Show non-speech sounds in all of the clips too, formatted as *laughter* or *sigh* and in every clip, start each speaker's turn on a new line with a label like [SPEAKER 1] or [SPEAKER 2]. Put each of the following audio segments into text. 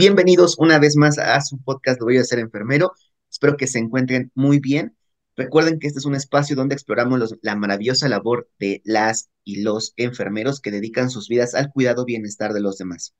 [SPEAKER 1] Bienvenidos una vez más a su podcast de Voy a ser enfermero. Espero que se encuentren muy bien. Recuerden que este es un espacio donde exploramos la maravillosa labor de las y los enfermeros que dedican sus vidas al cuidado y bienestar de los demás.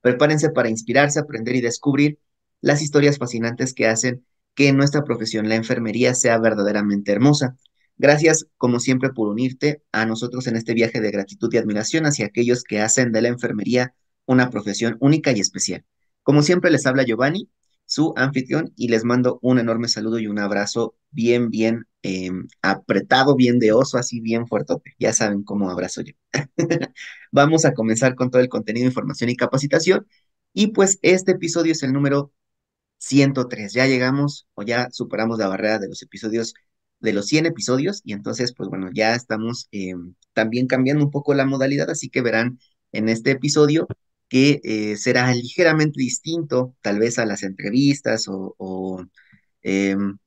[SPEAKER 1] Prepárense para inspirarse, aprender y descubrir las historias fascinantes que hacen que nuestra profesión la enfermería sea verdaderamente hermosa. Gracias, como siempre, por unirte a nosotros en este viaje de gratitud y admiración hacia aquellos que hacen de la enfermería una profesión única y especial. Como siempre les habla Giovanni, su anfitrión, y les mando un enorme saludo y un abrazo bien, bien em, apretado, bien de oso, así bien fuerte. Ya saben cómo abrazo yo. *laughs* Vamos a comenzar con todo el contenido, información y capacitación. Y pues este episodio es el número 103. Ya llegamos o ya superamos la barrera de los episodios, de los 100 episodios. Y entonces, pues bueno, ya estamos em, también cambiando un poco la modalidad, así que verán en este episodio que eh, será ligeramente distinto tal vez a las entrevistas o, em,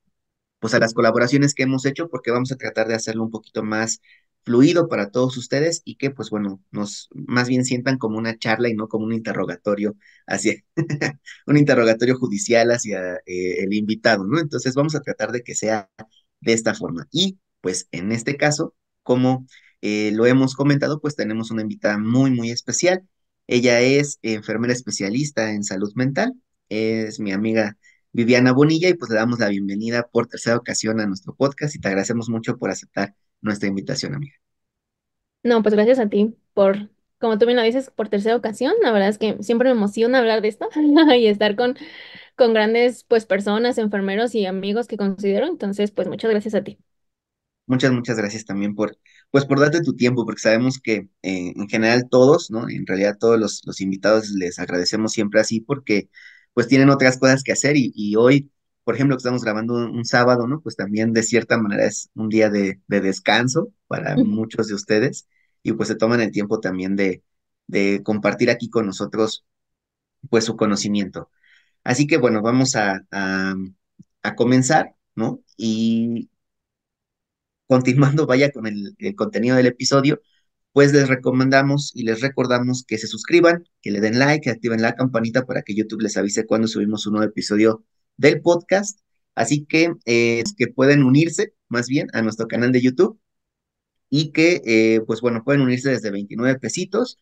[SPEAKER 1] pues a las colaboraciones que hemos hecho, porque vamos a tratar de hacerlo un poquito más fluido para todos ustedes y que pues bueno, nos más bien sientan como una charla y no como un interrogatorio hacia *laughs* un interrogatorio judicial hacia eh, el invitado, ¿no? Entonces vamos a tratar de que sea de esta forma. Y pues en este caso, como eh, lo hemos comentado, pues tenemos una invitada muy, muy especial ella es enfermera especialista en salud mental, es mi amiga Viviana Bonilla y pues le damos la bienvenida por tercera ocasión a nuestro podcast y te agradecemos mucho por aceptar nuestra invitación, amiga.
[SPEAKER 2] No, pues gracias a ti por, como tú bien lo dices, por tercera ocasión. La verdad es que siempre me emociona hablar de esto *laughs* y estar con, con grandes pues personas, enfermeros y amigos que considero. Entonces, pues muchas gracias a ti.
[SPEAKER 1] Muchas, muchas gracias también por, pues por darte tu tiempo, porque sabemos que eh, en general todos, ¿no? En realidad todos los, los, invitados les agradecemos siempre así porque pues tienen otras cosas que hacer y, hoy, por ejemplo, que estamos grabando un, sábado, ¿no? Pues también de cierta manera es un día de, descanso para muchos de ustedes y pues se toman el tiempo también de, de compartir aquí con nosotros pues su conocimiento. Así que bueno, vamos a, a comenzar, ¿no? Y continuando *laughs* vaya con el, contenido del episodio, pues les recomendamos y les recordamos que se suscriban, que le den like, que activen la campanita para que YouTube les avise cuando subimos un nuevo episodio del podcast. Así que, eh, que pueden unirse más bien a nuestro canal de YouTube y que, eh, pues bueno, pueden unirse desde 29 pesitos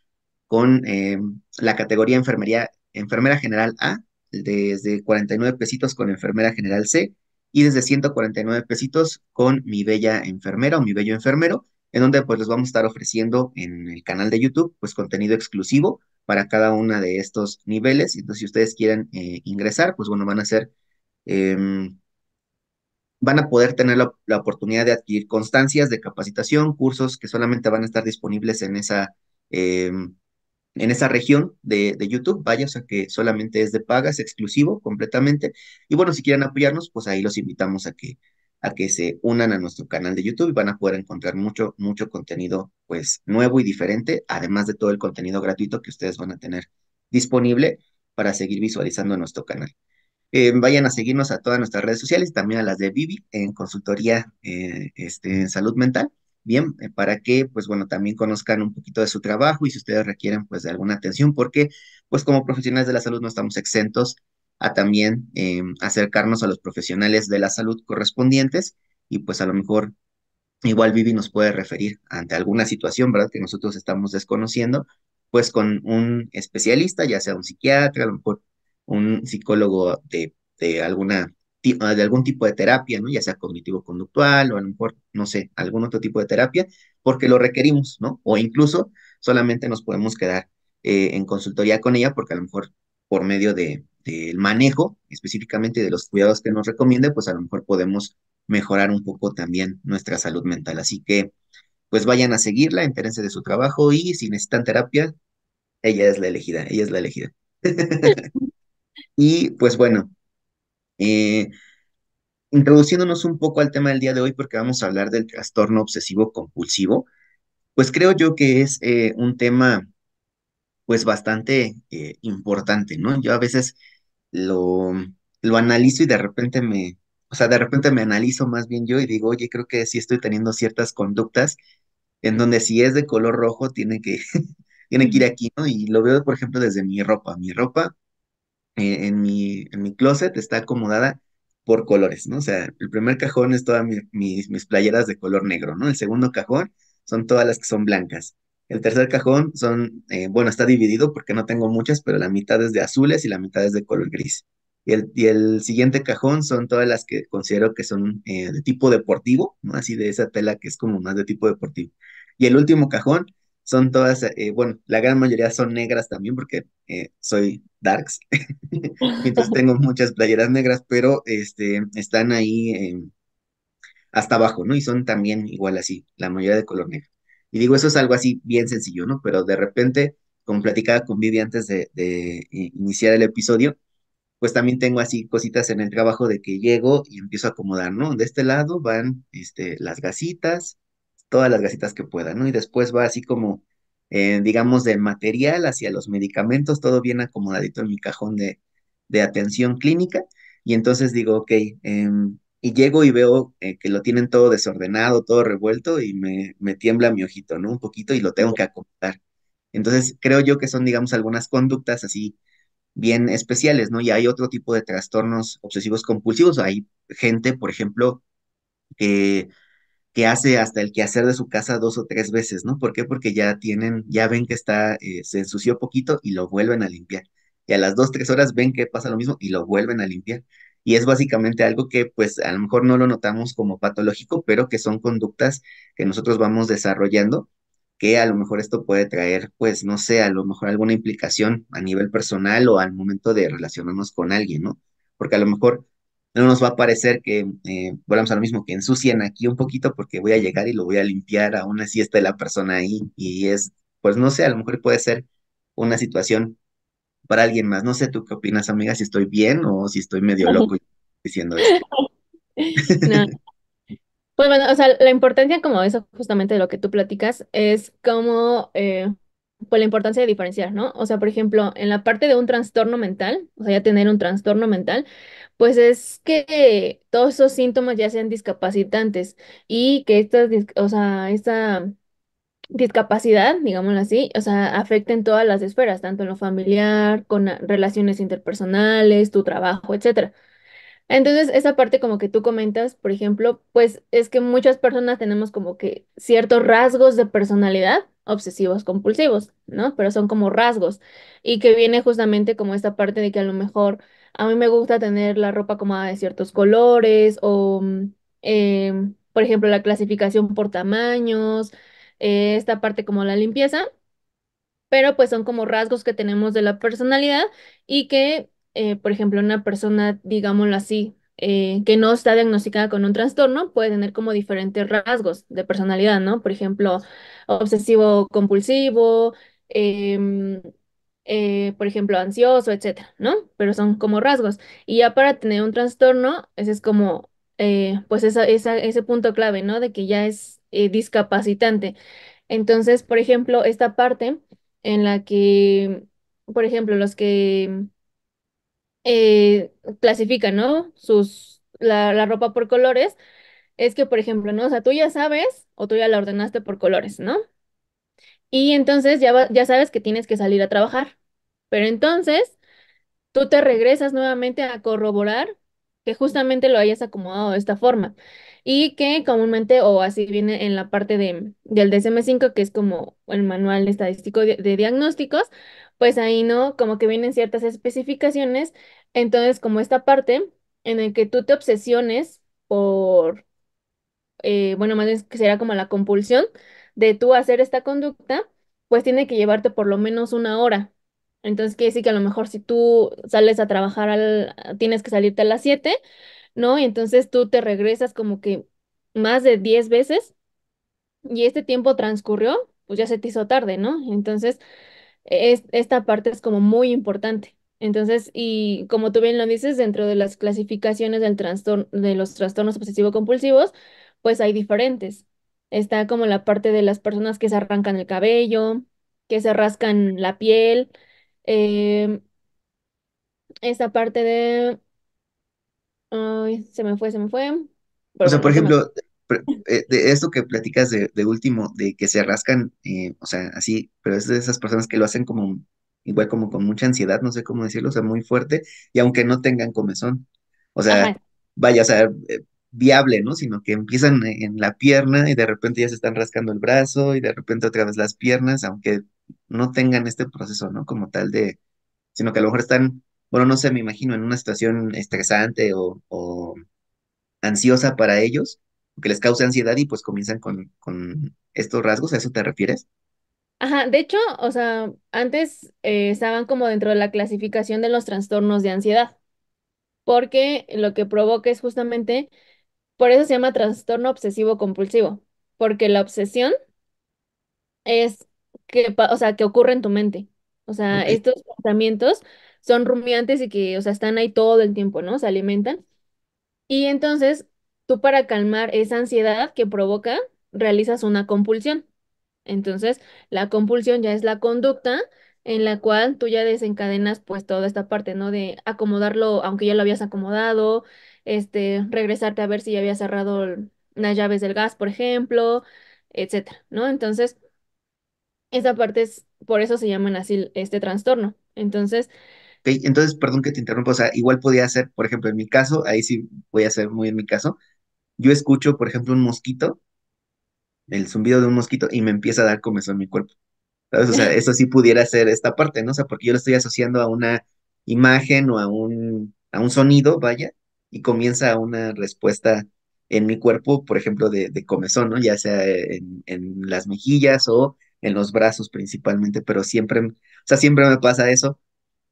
[SPEAKER 1] con eh, la categoría enfermería, enfermera general A, desde 49 pesitos con enfermera general C y desde 149 pesitos con mi bella enfermera o mi bello enfermero, en donde pues les vamos a estar ofreciendo en el canal de YouTube pues contenido exclusivo para cada uno de estos niveles. Entonces si ustedes quieren eh, ingresar, pues bueno, van a ser... Em, van a poder tener la, oportunidad de adquirir constancias de capacitación, cursos que solamente van a estar disponibles en esa, em, en esa región de, YouTube, vaya, o sea que solamente es de paga, es exclusivo completamente. Y bueno, si quieren apoyarnos, pues ahí los invitamos a que, a que se unan a nuestro canal de YouTube y van a poder encontrar mucho, mucho contenido, pues nuevo y diferente, además de todo el contenido gratuito que ustedes van a tener disponible para seguir visualizando nuestro canal. Eh, vayan a seguirnos a todas nuestras redes sociales, también a las de Vivi en consultoría eh, este, en salud mental bien, eh, para que, pues bueno, también conozcan un poquito de su trabajo y si ustedes requieren, pues de alguna atención, porque, pues como profesionales de la salud no estamos exentos a también eh, acercarnos a los profesionales de la salud correspondientes y pues a lo mejor igual Vivi nos puede referir ante alguna situación, ¿verdad? Que nosotros estamos desconociendo, pues con un especialista, ya sea un psiquiatra, a lo mejor un psicólogo de, de alguna Ah, de algún tipo de terapia, ¿no? Ya sea cognitivo-conductual o a lo mejor, no sé, algún otro tipo de terapia, porque lo requerimos, ¿no? O incluso solamente nos podemos quedar eh, en consultoría con ella porque a lo mejor por medio del de, manejo, específicamente de los cuidados que nos recomiende, pues a lo mejor podemos mejorar un poco también nuestra salud mental. Así que, pues vayan a seguirla, entérense de su trabajo y si necesitan terapia, ella es la elegida, ella es la elegida. *laughs* y pues bueno, eh, introduciéndonos un poco al tema del día de hoy, porque vamos a hablar del trastorno obsesivo compulsivo, pues creo yo que es eh, un tema pues bastante eh, importante, ¿no? Yo a veces lo, lo analizo y de repente me, o sea, de repente me analizo más bien yo y digo, oye, creo que sí estoy teniendo ciertas conductas en donde si es de color rojo tiene que, *laughs* tiene que ir aquí, ¿no? Y lo veo, por ejemplo, desde mi ropa. Mi ropa eh, en, mi, en mi closet está acomodada por colores, ¿no? O sea, el primer cajón es todas mis, mis playeras de color negro, ¿no? El segundo cajón son todas las que son blancas. El tercer cajón son, eh, bueno, está dividido porque no tengo muchas, pero la mitad es de azules y la mitad es de color gris. Y el, y el siguiente cajón son todas las que considero que son eh, de tipo deportivo, ¿no? Así de esa tela que es como más de tipo deportivo. Y el último cajón son todas, eh, bueno, la gran mayoría son negras también porque eh, soy darks, *laughs* entonces *laughs* tengo muchas playeras negras, pero este, están ahí eh, hasta abajo, ¿no? Y son también igual así, la mayoría de color negro. Y digo, eso es algo así bien sencillo, ¿no? Pero de repente, como platicaba con Vivi antes de, iniciar el episodio, pues también tengo así cositas en el trabajo de que llego y empiezo a acomodar, ¿no? De este lado van este, las gasitas, todas las gasitas que pueda, ¿no? Y después va así como, eh, digamos, del material hacia los medicamentos, todo bien acomodadito en mi cajón de, de atención clínica. Y entonces digo, ok, em, y llego y veo eh, que lo tienen todo desordenado, todo revuelto y me, me tiembla mi ojito, ¿no? Un poquito y lo tengo que acomodar. Entonces, creo yo que son, digamos, algunas conductas así bien especiales, ¿no? Y hay otro tipo de trastornos obsesivos compulsivos. Hay gente, por ejemplo, que que hace hasta el quehacer de su casa dos o tres veces, ¿no? ¿Por qué? Porque ya tienen, ya ven que está, eh, se ensució poquito y lo vuelven a limpiar. Y a las dos, tres horas ven que pasa lo mismo y lo vuelven a limpiar. Y es básicamente algo que pues a lo mejor no lo notamos como patológico, pero que son conductas que nosotros vamos desarrollando, que a lo mejor esto puede traer pues no sé, a lo mejor alguna implicación a nivel personal o al momento de relacionarnos con alguien, ¿no? Porque a lo mejor no nos va a parecer que, eh, volvamos a lo mismo, que ensucien aquí un poquito porque voy a llegar y lo voy a limpiar, aún así está la persona ahí y es, pues no sé, a lo mejor puede ser una situación para alguien más. No sé tú qué opinas, amiga, si estoy bien o si estoy medio *laughs* loco diciendo
[SPEAKER 2] esto. *laughs* Pues bueno, o sea, la importancia como eso justamente de lo que tú platicas es como, eh, pues la importancia de diferenciar, ¿no? O sea, por ejemplo, en la parte de un trastorno mental, o sea, ya tener un trastorno mental, pues es que todos esos síntomas ya sean discapacitantes y que estas, o sea, esta discapacidad, digámoslo así, o sea, afecten todas las esferas, tanto en lo familiar, con relaciones interpersonales, tu trabajo, etcétera. Entonces, esa parte como que tú comentas, por ejemplo, pues es que muchas personas tenemos como que ciertos rasgos de personalidad obsesivos compulsivos, ¿no? Pero son como rasgos y que viene justamente como esta parte de que a lo mejor a mí me gusta tener la ropa como de ciertos colores o, mm, em, por ejemplo, la clasificación por tamaños, eh, esta parte como la limpieza, pero pues son como rasgos que tenemos de la personalidad y que, eh, por ejemplo, una persona, digámoslo así, eh, que no está diagnosticada con un trastorno puede tener como diferentes rasgos de personalidad, ¿no? Por ejemplo, obsesivo compulsivo, em, eh, por ejemplo, ansioso, etcétera, ¿no? Pero son como rasgos. Y ya para tener un trastorno, ese es como, eh, pues, ese punto clave, ¿no? De que ya es eh, discapacitante. Entonces, por ejemplo, esta parte en la que, por ejemplo, los que clasifican, ¿no? Sus, la, la ropa por colores, es que, por ejemplo, ¿no? O sea, tú ya sabes o tú ya la ordenaste por colores, ¿no? Y entonces ya, ya sabes que tienes que salir a trabajar. Pero entonces tú te regresas nuevamente a corroborar que justamente lo hayas acomodado de esta forma. Y que comúnmente, o así viene en la parte de, del DSM5, que es como el manual estadístico de, diagnósticos, pues ahí no, como que vienen ciertas especificaciones. Entonces, como esta parte en el que tú te obsesiones por, eh, bueno, más bien que será como la compulsión de tú hacer esta conducta, pues tiene que llevarte por lo menos una hora. Entonces quiere decir que a lo mejor si tú sales a trabajar, al, tienes que salirte a las 7, ¿no? Y entonces tú te regresas como que más de 10 veces y este tiempo transcurrió, pues ya se te hizo tarde, ¿no? Entonces, es, esta parte es como muy importante. Entonces, y como tú bien lo dices, dentro de las clasificaciones del trastorno, de los trastornos obsesivo-compulsivos, pues hay diferentes está como la parte de las personas que se arrancan el cabello, que se rascan la piel, eh, esta parte de... Ay, se me fue, se me fue. o sea, por ejemplo,
[SPEAKER 1] eh, de esto que platicas de, último, de que se rascan, eh, o sea, así, pero es de esas personas que lo hacen como, igual como con mucha ansiedad, no sé cómo decirlo, o sea, muy fuerte, y aunque no tengan comezón. O sea, vaya, o sea, eh, viable, ¿no? Sino que empiezan en la pierna y de repente ya se están rascando el brazo y de repente otra vez las piernas, aunque no tengan este proceso, ¿no? Como tal de, sino que a lo mejor están, bueno, no sé, me imagino en una situación estresante o, ansiosa para ellos, que les causa ansiedad y pues comienzan con, estos rasgos, ¿a eso te refieres?
[SPEAKER 2] Ajá, de hecho, o sea, antes eh, estaban como dentro de la clasificación de los trastornos de ansiedad, porque lo que provoca es justamente por eso se llama trastorno obsesivo compulsivo, porque la obsesión es que, o sea, que ocurre en tu mente. O sea, estos pensamientos son rumiantes y que, o sea, están ahí todo el tiempo, ¿no? Se alimentan. Y entonces, tú para calmar esa ansiedad que provoca, realizas una compulsión. Entonces, la compulsión ya es la conducta en la cual tú ya desencadenas pues toda esta parte, ¿no? De acomodarlo, aunque ya lo habías acomodado, este, regresarte a ver si ya había cerrado las llaves del gas, por ejemplo, etcétera, ¿no? Entonces, esa parte es, por eso se llaman así este trastorno. Entonces,
[SPEAKER 1] entonces, perdón que te interrumpa, o sea, igual podía ser, por ejemplo, en mi caso, ahí sí voy a ser muy en mi caso, yo escucho, por ejemplo, un mosquito, el zumbido de un mosquito, y me empieza a dar comezón en mi cuerpo. ¿Sabes? O sea, *laughs* eso sí pudiera ser esta parte, ¿no? O sea, porque yo lo estoy asociando a una imagen o a un, a un sonido, vaya, y comienza una respuesta en mi cuerpo, por ejemplo, de, comezón, ¿no? Ya sea en, las mejillas o en los brazos principalmente, pero siempre, o sea, siempre me pasa eso.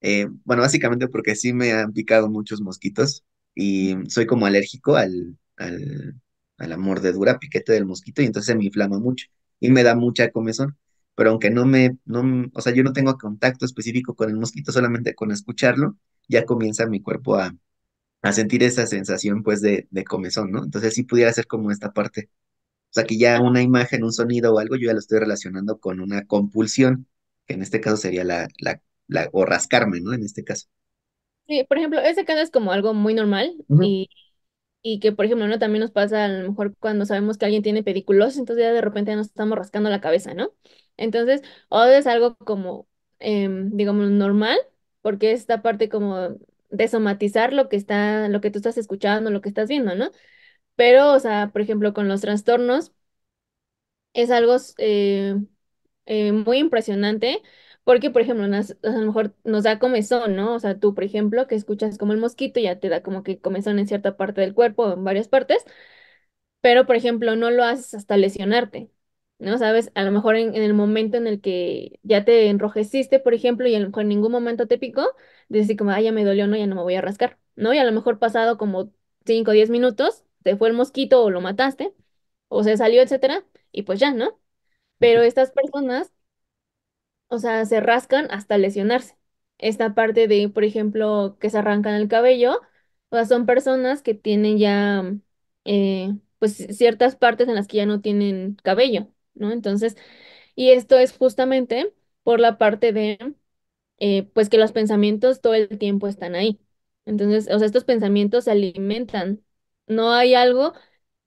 [SPEAKER 1] Eh, bueno, básicamente porque sí me han picado muchos mosquitos y soy como alérgico al, al, a la mordedura, piquete del mosquito y entonces me inflama mucho y me da mucha comezón. Pero aunque no me, no, o sea, yo no tengo contacto específico con el mosquito, solamente con escucharlo, ya comienza mi cuerpo a, a sentir esa sensación pues de, de comezón, ¿no? Entonces sí pudiera ser como esta parte. O sea, que ya una imagen, un sonido o algo, yo ya lo estoy relacionando con una compulsión, que en este caso sería la, la, o rascarme, ¿no? En este caso.
[SPEAKER 2] Sí, por ejemplo, ese caso es como algo muy normal y, y que, por ejemplo, ¿no? También nos pasa a lo mejor cuando sabemos que alguien tiene pediculosis, entonces ya de repente nos estamos rascando la cabeza, ¿no? Entonces, o es algo como, em, digamos, normal, porque esta parte como de somatizar lo que está, lo que tú estás escuchando, lo que estás viendo, ¿no? Pero, o sea, por ejemplo, con los trastornos es algo eh, eh, muy impresionante porque, por ejemplo, a lo mejor nos da comezón, ¿no? O sea, tú, por ejemplo, que escuchas como el mosquito, ya te da como que comezón en cierta parte del cuerpo en varias partes, pero, por ejemplo, no lo haces hasta lesionarte. ¿no? Sabes, a lo mejor en, el momento en el que ya te enrojeciste, por ejemplo, y a lo mejor en ningún momento te picó, dices como, ay, ya me dolió, no, ya no me voy a rascar, ¿no? Y a lo mejor pasado como 5 o 10 minutos, te fue el mosquito o lo mataste, o se salió, etcétera, y pues ya, ¿no? Pero estas personas, o sea, se rascan hasta lesionarse. Esta parte de, por ejemplo, que se arrancan el cabello, o pues, sea, son personas que tienen ya, eh, pues, ciertas partes en las que ya no tienen cabello, ¿no? Entonces, y esto es justamente por la parte de, eh, pues que los pensamientos todo el tiempo están ahí. Entonces, o sea, estos pensamientos se alimentan. No hay algo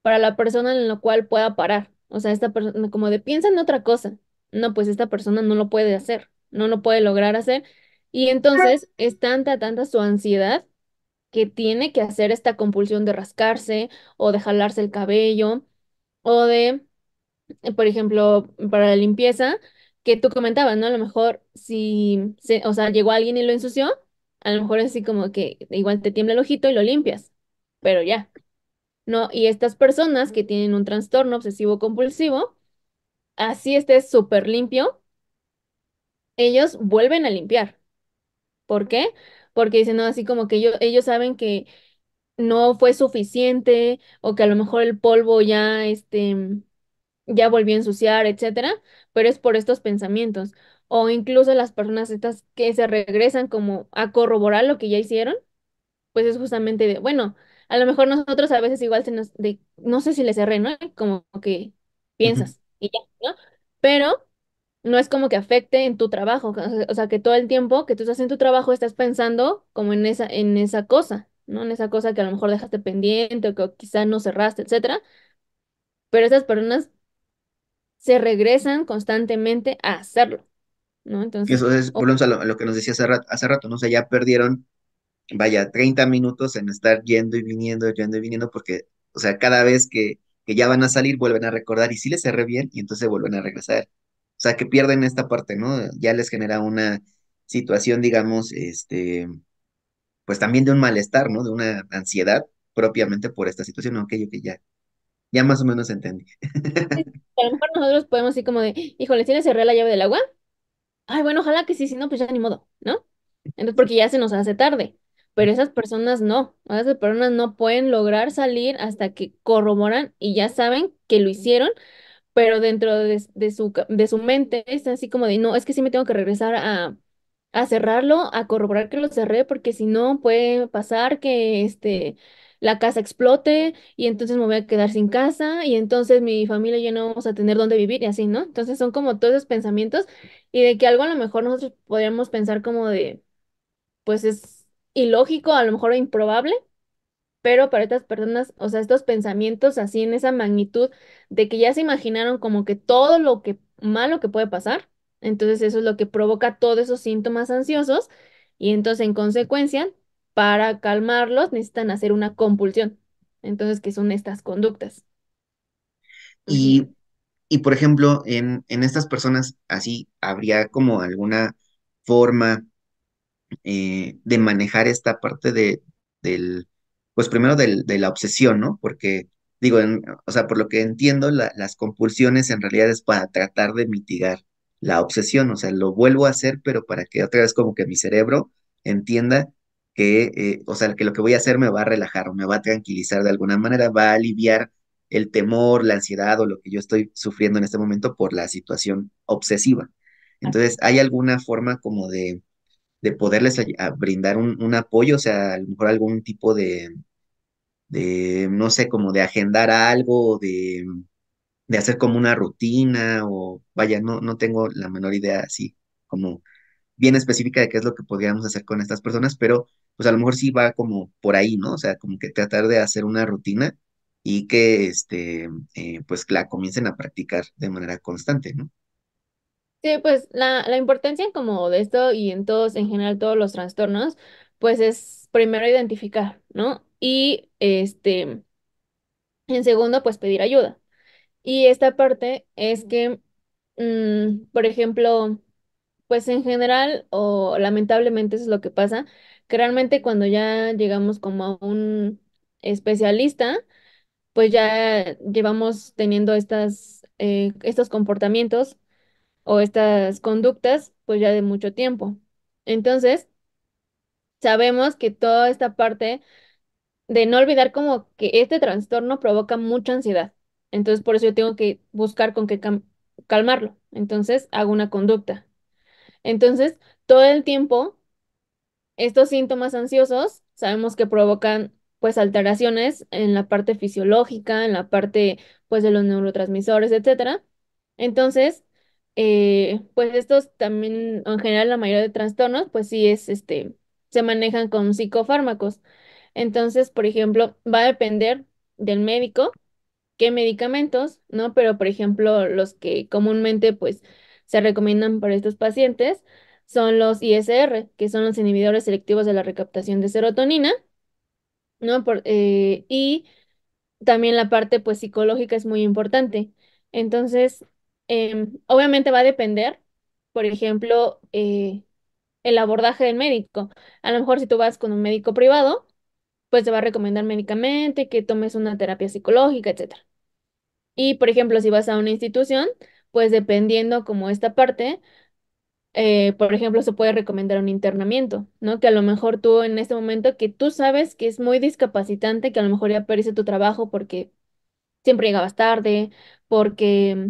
[SPEAKER 2] para la persona en lo cual pueda parar. O sea, esta persona, como de piensa en otra cosa. No, pues esta persona no lo puede hacer, no lo puede lograr hacer. Y entonces es tanta, tanta su ansiedad que tiene que hacer esta compulsión de rascarse o de jalarse el cabello o de eh, por ejemplo, para la limpieza, que tú comentabas, ¿no? A lo mejor si, se, o sea, llegó alguien y lo ensució, a lo mejor es así como que igual te tiembla el ojito y lo limpias, pero ya. No, y estas personas que tienen un trastorno obsesivo compulsivo, así esté súper limpio, ellos vuelven a limpiar. ¿Por qué? Porque dicen, no, así como que yo, ellos saben que no fue suficiente o que a lo mejor el polvo ya, este, ya volví a ensuciar, etcétera, pero es por estos pensamientos. O incluso las personas estas que se regresan como a corroborar lo que ya hicieron, pues es justamente de, bueno, a lo mejor nosotros a veces igual se nos, de, no sé si le cerré, ¿no? Como que piensas y ya, ¿no? Pero no es como que afecte en tu trabajo, o sea, que todo el tiempo que tú estás en tu trabajo estás pensando como en esa, en esa cosa, ¿no? En esa cosa que a lo mejor dejaste pendiente o que quizá no cerraste, etcétera. Pero esas personas se regresan constantemente a hacerlo, ¿no? Entonces, Eso es,
[SPEAKER 1] lo, que nos decía hace rato, ¿no? O sea, ya perdieron, vaya, 30 minutos en estar yendo y viniendo, yendo y viniendo, porque, o sea, cada vez que, que ya van a salir, vuelven a recordar y si les cerré bien y entonces vuelven a regresar. O sea, que pierden esta parte, ¿no? Ya les genera una situación, digamos, este, pues también de un malestar, ¿no? De una ansiedad propiamente por esta situación, aunque yo que ya, ya más o menos entendí
[SPEAKER 2] a lo mejor nosotros podemos así como de, híjole, ¿tienes cerré la llave del agua? Ay, bueno, ojalá que sí, si no, pues ya ni modo, ¿no? Entonces, porque ya se nos hace tarde. Pero esas personas no, esas personas no pueden lograr salir hasta que corroboran y ya saben que lo hicieron, pero dentro de, su, de su mente está así como de, no, es que sí me tengo que regresar a, a cerrarlo, a corroborar que lo cerré, porque si no puede pasar que este la casa explote y entonces me voy a quedar sin casa y entonces mi familia ya no vamos a tener dónde vivir y así, ¿no? Entonces son como todos esos pensamientos y de que algo a lo mejor nosotros podríamos pensar como de, pues es ilógico, a lo mejor improbable, pero para estas personas, o sea, estos pensamientos así en esa magnitud de que ya se imaginaron como que todo lo que malo que puede pasar, entonces eso es lo que provoca todos esos síntomas ansiosos y entonces en consecuencia para calmarlos necesitan hacer una compulsión. Entonces, ¿qué son estas conductas?
[SPEAKER 1] Y, por ejemplo, en, en, estas personas así, ¿habría como alguna forma eh, de manejar esta parte de, del, pues primero de la obsesión, ¿no? Porque digo, o sea, por lo que entiendo, las compulsiones en realidad es para tratar de mitigar la obsesión, o sea, lo vuelvo a hacer, pero para que otra vez como que mi cerebro entienda que, eh, o sea, que lo que voy a hacer me va a relajar, o me va a tranquilizar de alguna manera, va a aliviar el temor, la ansiedad o lo que yo estoy sufriendo en este momento por la situación obsesiva. Entonces, ¿hay alguna forma como de, de poderles brindar un, apoyo? O sea, a lo mejor algún tipo de, de no sé, como de agendar algo, de, de hacer como una rutina o, vaya, no, no tengo la menor idea así como bien específica de qué es lo que podríamos hacer con estas personas, pero pues a lo mejor sí va como por ahí, ¿no? O sea, como que tratar de hacer una rutina y que, este, eh, pues la comiencen a practicar de manera constante, ¿no?
[SPEAKER 2] Sí, pues la, la importancia como de esto y en todos, en general, todos los trastornos, pues es primero identificar, ¿no? Y este, en segundo, pues pedir ayuda. Y esta parte es que, mm, por ejemplo, pues en general, o lamentablemente eso es lo que pasa, que realmente cuando ya llegamos como a un especialista, pues ya llevamos teniendo estas, eh, estos comportamientos o estas conductas, pues ya de mucho tiempo. Entonces, sabemos que toda esta parte de no olvidar como que este trastorno provoca mucha ansiedad. Entonces, por eso yo tengo que buscar con qué calmarlo. Entonces, hago una conducta. Entonces, todo el tiempo estos síntomas ansiosos sabemos que provocan pues alteraciones en la parte fisiológica, en la parte pues de los neurotransmisores, etcétera. Entonces, eh, pues estos también, en general la mayoría de trastornos, pues sí es, este, se manejan con psicofármacos. Entonces, por ejemplo, va a depender del médico qué medicamentos, ¿no? Pero, por ejemplo, los que comúnmente, pues, se recomiendan para estos pacientes son los ISR, que son los inhibidores selectivos de la recaptación de serotonina, ¿no? Eh, y también la parte pues psicológica es muy importante. Entonces, em, obviamente va a depender, por ejemplo, eh, el abordaje del médico. A lo mejor si tú vas con un médico privado, pues te va a recomendar médicamente que tomes una terapia psicológica, etc. Y, por ejemplo, si vas a una institución, pues dependiendo como esta parte, eh, por ejemplo, se puede recomendar un internamiento, ¿no? Que a lo mejor tú en este momento que tú sabes que es muy discapacitante, que a lo mejor ya perdiste tu trabajo porque siempre llegabas tarde, porque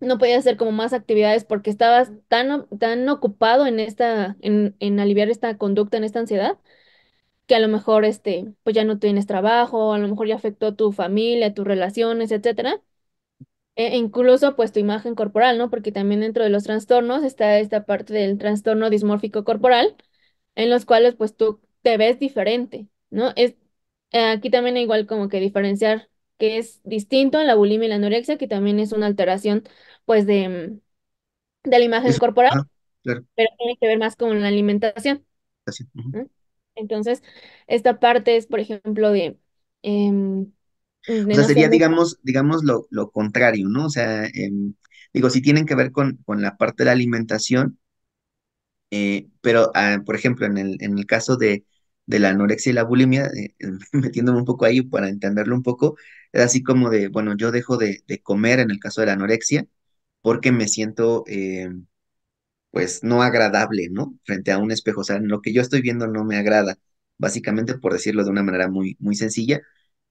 [SPEAKER 2] no podías hacer como más actividades porque estabas tan, tan ocupado en esta, en, en aliviar esta conducta, en esta ansiedad, que a lo mejor este, pues ya no tienes trabajo, a lo mejor ya afectó a tu familia, a tus relaciones, etcétera. E incluso pues tu imagen corporal, ¿no? Porque también dentro de los trastornos está esta parte del trastorno dismórfico corporal, en los cuales pues tú te ves diferente, ¿no? Es, aquí también hay igual como que diferenciar que es distinto a la bulimia y la anorexia, que también es una alteración pues de, de la imagen corporal, pero tiene que ver más con la alimentación. Así, Entonces, esta parte es, por ejemplo, de... Em, pues, o sea, sería, digamos,
[SPEAKER 1] digamos lo, contrario, ¿no? O sea, em, digo, si tienen que ver con, la parte de la alimentación, eh, pero, ah, por ejemplo, en el, en el caso de, la anorexia y la bulimia, eh, *laughs* metiéndome un poco ahí para entenderlo un poco, es así como de, bueno, yo dejo de, comer en el caso de la anorexia porque me siento, eh, pues, no agradable, ¿no? Frente a un espejo, o sea, lo que yo estoy viendo no me agrada, básicamente por decirlo de una manera muy, muy sencilla,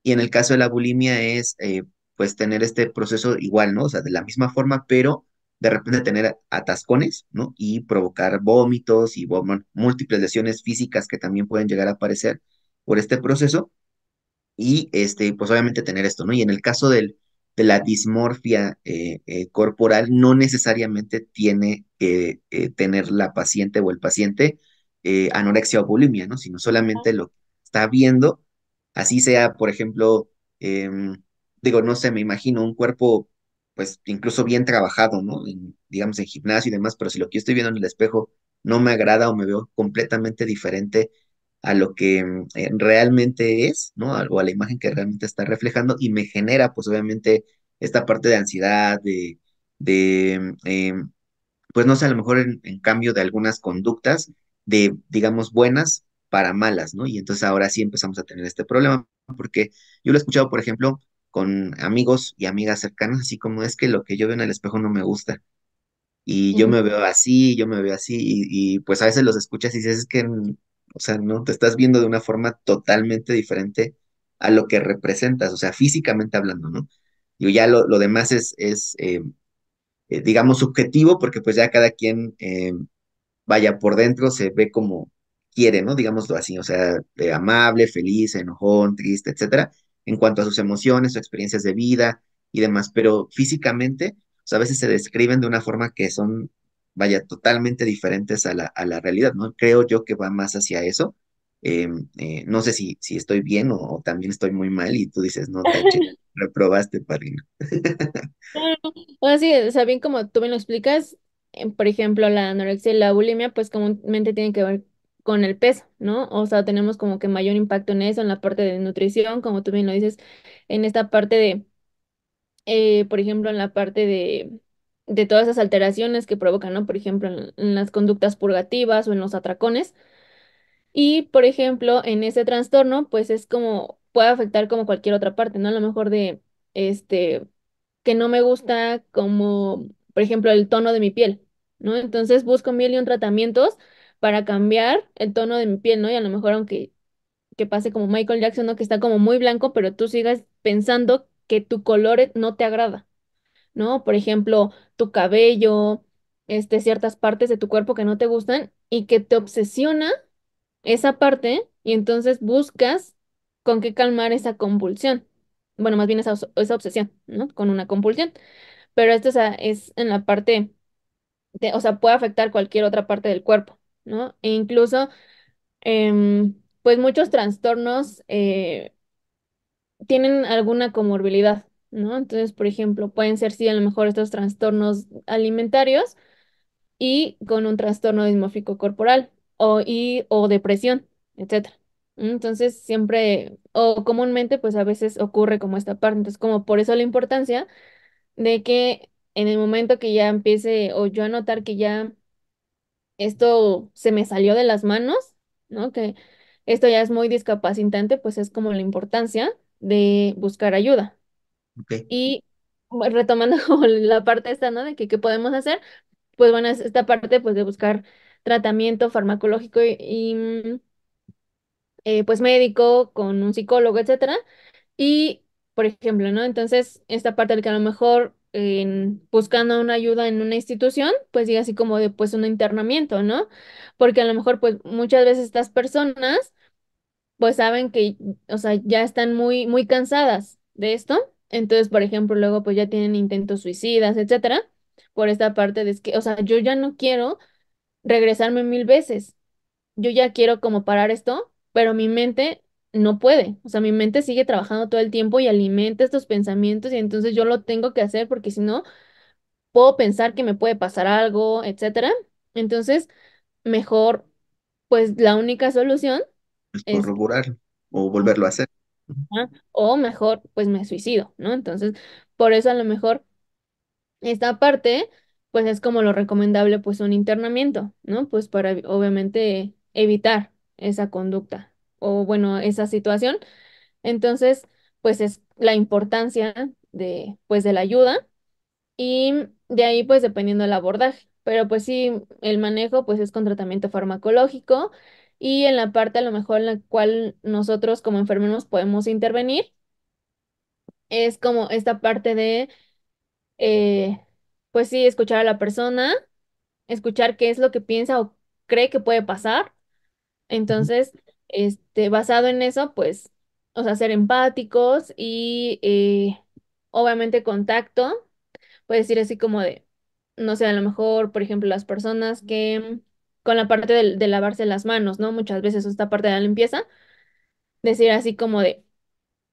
[SPEAKER 1] y en el caso de la bulimia es, eh, pues, tener este proceso igual, ¿no? O sea, de la misma forma, pero de repente tener atascones, ¿no? Y provocar vómitos y múltiples lesiones físicas que también pueden llegar a aparecer por este proceso. Y, este, pues, obviamente tener esto, ¿no? Y en el caso de la dismorfia eh, eh, corporal, no necesariamente tiene que tener la paciente o el paciente anorexia o bulimia, ¿no? Sino solamente lo está viendo Así sea, por ejemplo, em, digo, no sé, me imagino un cuerpo, pues incluso bien trabajado, ¿no? digamos, en gimnasio y demás, pero si lo que yo estoy viendo en el espejo no me agrada o me veo completamente diferente a lo que em, eh, realmente es, ¿no? O a la imagen que realmente está reflejando y me genera, pues obviamente, esta parte de ansiedad, de, de em, pues no sé, a lo mejor en, en, cambio de algunas conductas, de, digamos, buenas, para malas, ¿no? Y entonces ahora sí empezamos a tener este problema, porque yo lo he escuchado, por ejemplo, con amigos y amigas cercanas, así como es que lo que yo veo en el espejo no me gusta. Y yo me veo así, yo me veo así, y, pues a veces los escuchas y dices, es que, o sea, no, te estás viendo de una forma totalmente diferente a lo que representas, o sea, físicamente hablando, ¿no? Y ya lo, demás es, es eh, eh, digamos, subjetivo, porque pues ya cada quien, eh, vaya, por dentro se ve como, quiere, ¿no? Digámoslo así, o sea, de amable, feliz, enojón, triste, etcétera, en cuanto a sus emociones, sus experiencias de vida y demás, pero físicamente, o sea, a veces se describen de una forma que son, vaya, totalmente diferentes a la, a la realidad, ¿no? Creo yo que va más hacia eso. Em, eh, no sé si, si estoy bien o, también estoy muy mal y tú dices, no, *laughs* te reprobaste, padrino.
[SPEAKER 2] bueno, sí, o sea, bien como tú me lo explicas, em, por ejemplo, la anorexia y la bulimia, pues comúnmente tienen que ver con el peso, ¿no? O sea, tenemos como que mayor impacto en eso, en la parte de nutrición, como tú bien lo dices, en esta parte de, eh, por ejemplo, en la parte de, todas esas alteraciones que provocan, ¿no? Por ejemplo, en, las conductas purgativas o en los atracones. Y, por ejemplo, en ese trastorno, pues es como, puede afectar como cualquier otra parte, ¿no? A lo mejor de, este, que no me gusta como, por ejemplo, el tono de mi piel, ¿no? Entonces busco mil y un tratamientos para cambiar el tono de mi piel, ¿no? Y a lo mejor aunque que pase como Michael Jackson, ¿no? Que está como muy blanco, pero tú sigas pensando que tu color e-, no te agrada, ¿no? Por ejemplo, tu cabello, este, ciertas partes de tu cuerpo que no te gustan y que te obsesiona esa parte y entonces buscas con qué calmar esa compulsión. Bueno, más bien esa, obsesión, ¿no? Con una compulsión. Pero esto es en la parte, de, o sea, puede afectar cualquier otra parte del cuerpo. ¿no? E incluso, em, pues muchos trastornos eh, tienen alguna comorbilidad, ¿no? Entonces, por ejemplo, pueden ser, sí, a lo mejor estos trastornos alimentarios y con un trastorno dismórfico corporal o, y, o depresión, etc. Entonces, siempre o comúnmente, pues a veces ocurre como esta parte. Entonces, como por eso la importancia de que en el momento que ya empiece o yo a notar que ya esto se me salió de las manos, ¿no? Que esto ya es muy discapacitante, pues es como la importancia de buscar ayuda. Y retomando *laughs* la parte esta, ¿no? De que qué podemos hacer, pues bueno, es esta parte pues de buscar tratamiento farmacológico y, mm, eh, pues médico, con un psicólogo, etcétera. Y, por ejemplo, ¿no? Entonces, esta parte de que a lo mejor buscando una ayuda en una institución, pues diga así como de pues un internamiento, ¿no? Porque a lo mejor pues muchas veces estas personas pues saben que, o sea, ya están muy, muy cansadas de esto. Entonces, por ejemplo, luego pues ya tienen intentos suicidas, etcétera, por esta parte de que, o sea, yo ya no quiero regresarme mil veces. Yo ya quiero como parar esto, pero mi mente no puede. O sea, mi mente sigue trabajando todo el tiempo y alimenta estos pensamientos y entonces yo lo tengo que hacer porque si no, puedo pensar que me puede pasar algo, etcétera. Entonces, mejor, pues la única solución pues, es
[SPEAKER 1] corroborar o volverlo a hacer.
[SPEAKER 2] O mejor, pues me suicido, ¿no? Entonces, por eso a lo mejor esta parte, pues es como lo recomendable, pues un internamiento, ¿no? Pues para obviamente evitar esa conducta o bueno, esa situación. Entonces, pues es la importancia de, pues, de la ayuda y de ahí, pues, dependiendo del abordaje. Pero pues sí, el manejo, pues, es con tratamiento farmacológico y en la parte a lo mejor en la cual nosotros como enfermeros podemos intervenir es como esta parte de, eh, pues sí, escuchar a la persona, escuchar qué es lo que piensa o cree que puede pasar. Entonces, este, basado en eso, pues, o sea, ser empáticos y eh, obviamente contacto, puedes decir así como de, no sé, a lo mejor, por ejemplo, las personas que con la parte de, lavarse las manos, ¿no? Muchas veces esta parte de la limpieza, decir así como de,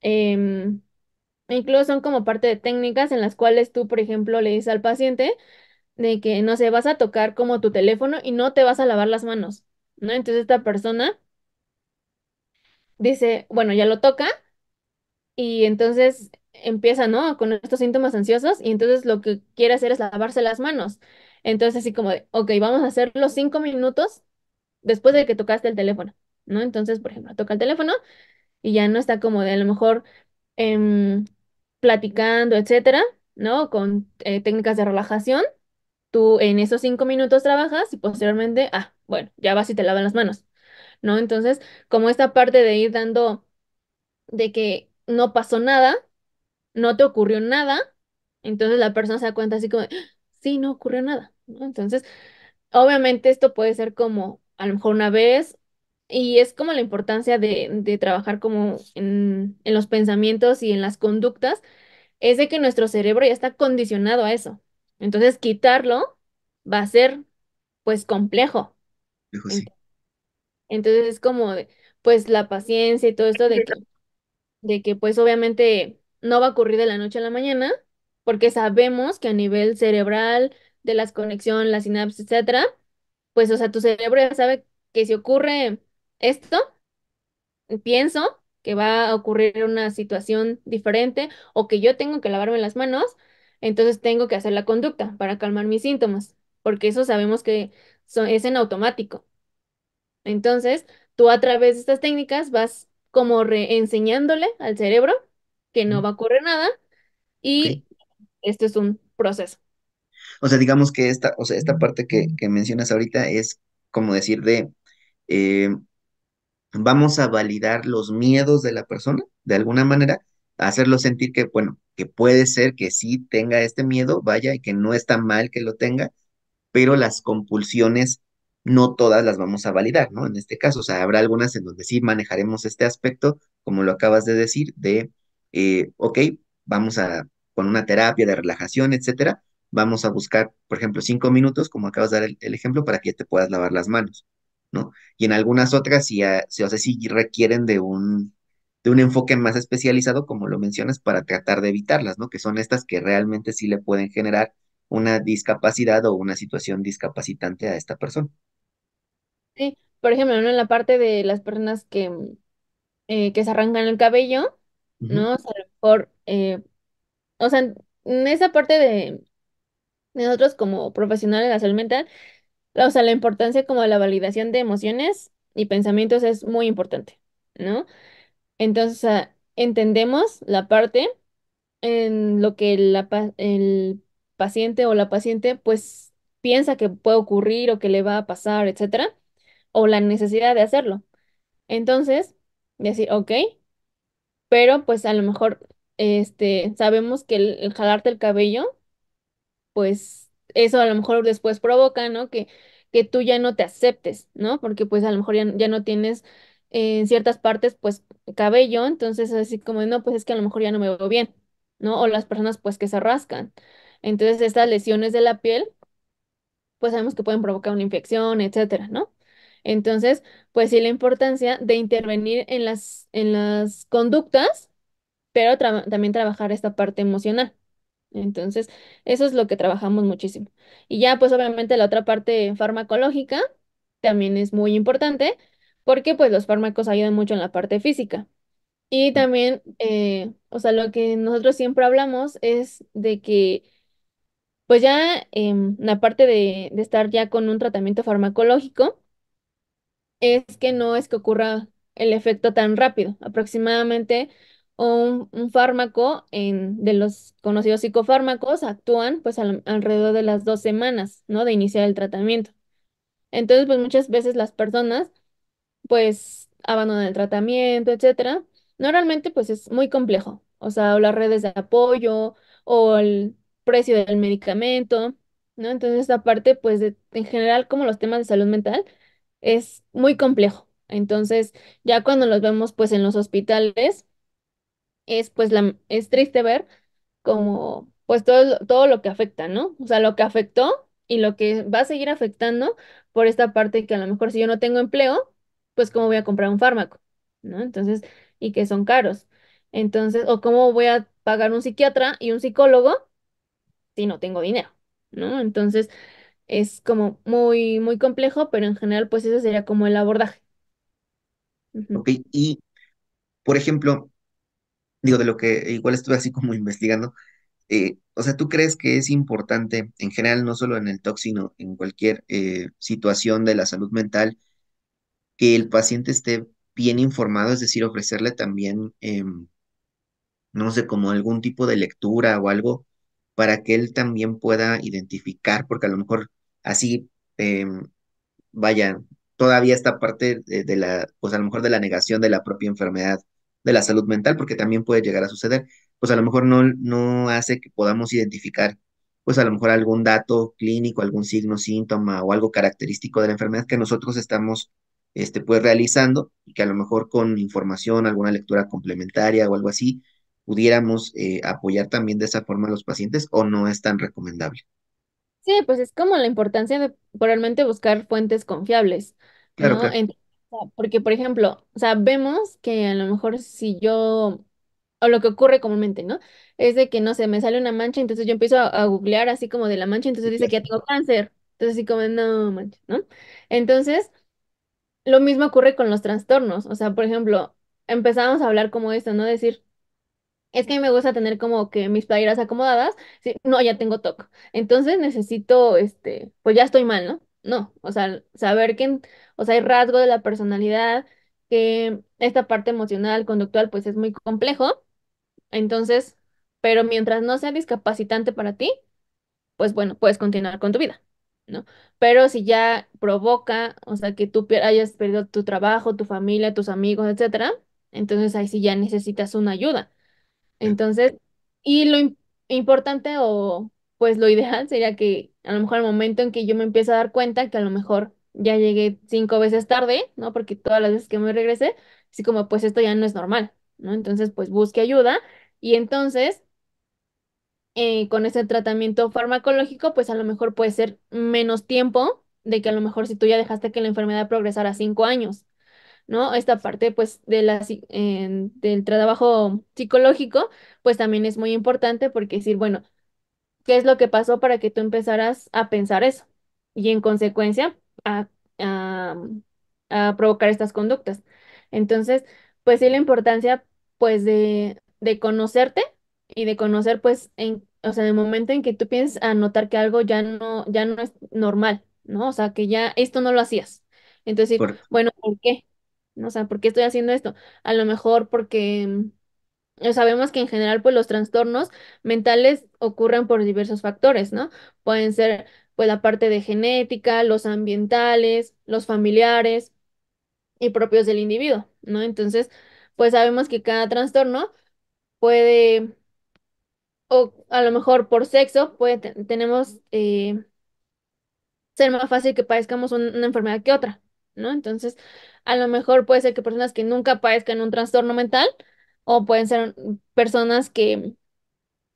[SPEAKER 2] em, incluso son como parte de técnicas en las cuales tú, por ejemplo, le dices al paciente de que, no sé, vas a tocar como tu teléfono y no te vas a lavar las manos, ¿no? Entonces esta persona dice, bueno, ya lo toca y entonces empieza, ¿no? Con estos síntomas ansiosos y entonces lo que quiere hacer es lavarse las manos. Entonces así como de, ok, vamos a hacer los cinco minutos después de que tocaste el teléfono, ¿no? Entonces, por ejemplo, toca el teléfono y ya no está como de a lo mejor em, platicando, etcétera, ¿no? Con eh, técnicas de relajación. Tú en esos cinco minutos trabajas y posteriormente, ah, bueno, ya vas y te lavan las manos. ¿no? Entonces, como esta parte de ir dando de que no pasó nada, no te ocurrió nada, entonces la persona se da cuenta así como, ah, sí, no ocurrió nada, Entonces, obviamente esto puede ser como a lo mejor una vez, y es como la importancia de, trabajar como en, los pensamientos y en las conductas, es de que nuestro cerebro ya está condicionado a eso. Entonces, quitarlo va a ser, pues, complejo. Entonces es como, pues la paciencia y todo esto de que, de que pues obviamente no va a ocurrir de la noche a la mañana, porque sabemos que a nivel cerebral, de las conexiones, la sinapsis, etcétera, pues o sea, tu cerebro ya sabe que si ocurre esto, pienso que va a ocurrir una situación diferente o que yo tengo que lavarme las manos, entonces tengo que hacer la conducta para calmar mis síntomas, porque eso sabemos que es en automático. Entonces, tú a través de estas técnicas vas como reenseñándole al cerebro que no va a ocurrir nada y este es un proceso.
[SPEAKER 1] O sea, digamos que esta, o sea, esta parte que, mencionas ahorita es como decir de, eh, vamos a validar los miedos de la persona, de alguna manera, hacerlo sentir que, bueno, que puede ser que sí tenga este miedo, vaya, y que no está mal que lo tenga, pero las compulsiones no todas las vamos a validar, ¿no? En este caso, o sea, habrá algunas en donde sí manejaremos este aspecto, como lo acabas de decir, de, eh, ok, vamos a, con una terapia de relajación, etcétera, vamos a buscar, por ejemplo, cinco minutos, como acabas de dar el, ejemplo, para que te puedas lavar las manos, ¿no? Y en algunas otras ah, sí, o sea, sí requieren de un, de un enfoque más especializado, como lo mencionas, para tratar de evitarlas, ¿no? Que son estas que realmente sí le pueden generar una discapacidad o una situación discapacitante a esta persona.
[SPEAKER 2] Sí, por ejemplo, En la parte de las personas que, mm, eh, que se arrancan el cabello, ¿no? O sea, a lo mejor, eh, o sea, en esa parte de nosotros como profesionales de la salud mental, o sea, la importancia como de la validación de emociones y pensamientos es muy importante, ¿no? Entonces, entendemos la parte en lo que el paciente o la paciente pues piensa que puede ocurrir o que le va a pasar, etcétera o la necesidad de hacerlo. Entonces, decir, ok, pero pues a lo mejor este, sabemos que el, jalarte el cabello, pues eso a lo mejor después provoca, ¿no? Que, que tú ya no te aceptes, ¿no? Porque pues a lo mejor ya, ya no tienes eh, en ciertas partes, pues, cabello, entonces así como, no, pues es que a lo mejor ya no me veo bien, ¿no? O las personas, pues, que se rascan. Entonces, estas lesiones de la piel, pues sabemos que pueden provocar una infección, etcétera, ¿no? Entonces, pues sí, la importancia de intervenir en las, en las conductas, pero también trabajar esta parte emocional. Entonces, eso es lo que trabajamos muchísimo. Y ya, pues obviamente la otra parte farmacológica también es muy importante porque pues los fármacos ayudan mucho en la parte física. Y también, eh, o sea, lo que nosotros siempre hablamos es de que, pues ya, em, la parte de estar ya con un tratamiento farmacológico, es que no es que ocurra el efecto tan rápido. Aproximadamente un, fármaco en, de los conocidos psicofármacos actúan pues alrededor de las dos semanas, ¿no? De iniciar el tratamiento. Entonces, pues muchas veces las personas pues abandonan el tratamiento, etcétera. Normalmente pues es muy complejo, o sea, o las redes de apoyo o el precio del medicamento, ¿no? Entonces, aparte pues de, en general como los temas de salud mental, es muy complejo. Entonces, ya cuando los vemos pues en los hospitales, es pues la, es triste ver como pues todo, todo lo que afecta, ¿no? O sea, lo que afectó y lo que va a seguir afectando por esta parte que a lo mejor si yo no tengo empleo, pues cómo voy a comprar un fármaco, ¿no? Entonces, y que son caros. Entonces, o cómo voy a pagar un psiquiatra y un psicólogo si no tengo dinero, ¿no? Entonces, es como muy, muy complejo, pero en general, pues eso sería como el abordaje.
[SPEAKER 1] Ok, y por ejemplo, digo, de lo que igual estuve así como *laughs* investigando, eh, o sea, ¿tú crees que es importante en general, no solo en el TOC, sino en cualquier eh, situación de la salud mental, que el paciente esté bien informado, es decir, ofrecerle también, em, no sé, como algún tipo de lectura o algo para que él también pueda identificar, porque a lo mejor así, eh, vaya, todavía esta parte de, la, pues a lo mejor de la negación de la propia enfermedad de la salud mental, porque también puede llegar a suceder, pues a lo mejor no, no hace que podamos identificar, pues a lo mejor algún dato clínico, algún signo, síntoma o algo característico de la enfermedad que nosotros estamos, este, pues realizando y que a lo mejor con información, alguna lectura complementaria o algo así, pudiéramos eh, apoyar también de esa forma a los pacientes o no es tan recomendable.
[SPEAKER 2] Sí, pues es como la importancia de realmente buscar fuentes confiables, porque, por ejemplo, sabemos que a lo mejor si yo, o lo que ocurre comúnmente, ¿no? Es de que, no sé, me sale una mancha, entonces yo empiezo a, googlear así como de la mancha, entonces dice que ya tengo cáncer. Entonces así como, no mancha, ¿no? Entonces, lo mismo ocurre con los trastornos. O sea, por ejemplo, empezamos a hablar como esto, ¿no? Decir, es que a mí me gusta tener como que mis playeras acomodadas. Sí, no, ya tengo TOC. Entonces necesito, este, pues ya estoy mal, ¿no? No, o sea, saber que, o sea, hay rasgo de la personalidad, que esta parte emocional, conductual, pues es muy complejo. Entonces, pero mientras no sea discapacitante para ti, pues bueno, puedes continuar con tu vida, ¿no? Pero si ya provoca, o sea, que tú hayas perdido tu trabajo, tu familia, tus amigos, etcétera, entonces ahí sí ya necesitas una ayuda entonces, y lo importante o pues lo ideal sería que a lo mejor el momento en que yo me empiezo a dar cuenta que a lo mejor ya llegué cinco veces tarde, ¿no? Porque todas las veces que me regresé, así como pues esto ya no es normal, ¿no? Entonces, pues busque ayuda y entonces eh, con ese tratamiento farmacológico, pues a lo mejor puede ser menos tiempo de que a lo mejor si tú ya dejaste que la enfermedad progresara cinco años, ¿no? Esta parte, pues, de del trabajo psicológico, pues también es muy importante porque decir, bueno, ¿qué es lo que pasó para que tú empezaras a pensar eso? Y en consecuencia, a, provocar estas conductas. Entonces, pues sí, la importancia, pues, de, conocerte y de conocer, pues, en, o sea, en el momento en que tú piensas a notar que algo ya no, ya no es normal, ¿no? O sea, que ya esto no lo hacías. Entonces, bueno, ¿por qué? no sea, ¿por qué estoy haciendo esto? A lo mejor porque mm, sabemos que en general pues los trastornos mentales ocurren por diversos factores, ¿no? Pueden ser pues la parte de genética, los ambientales, los familiares y propios del individuo, ¿no? Entonces, pues sabemos que cada trastorno puede, o a lo mejor por sexo, puede, tenemos, eh, ser más fácil que padezcamos una enfermedad que otra, ¿no? Entonces, a lo mejor puede ser que personas que nunca padezcan un trastorno mental o pueden ser personas que,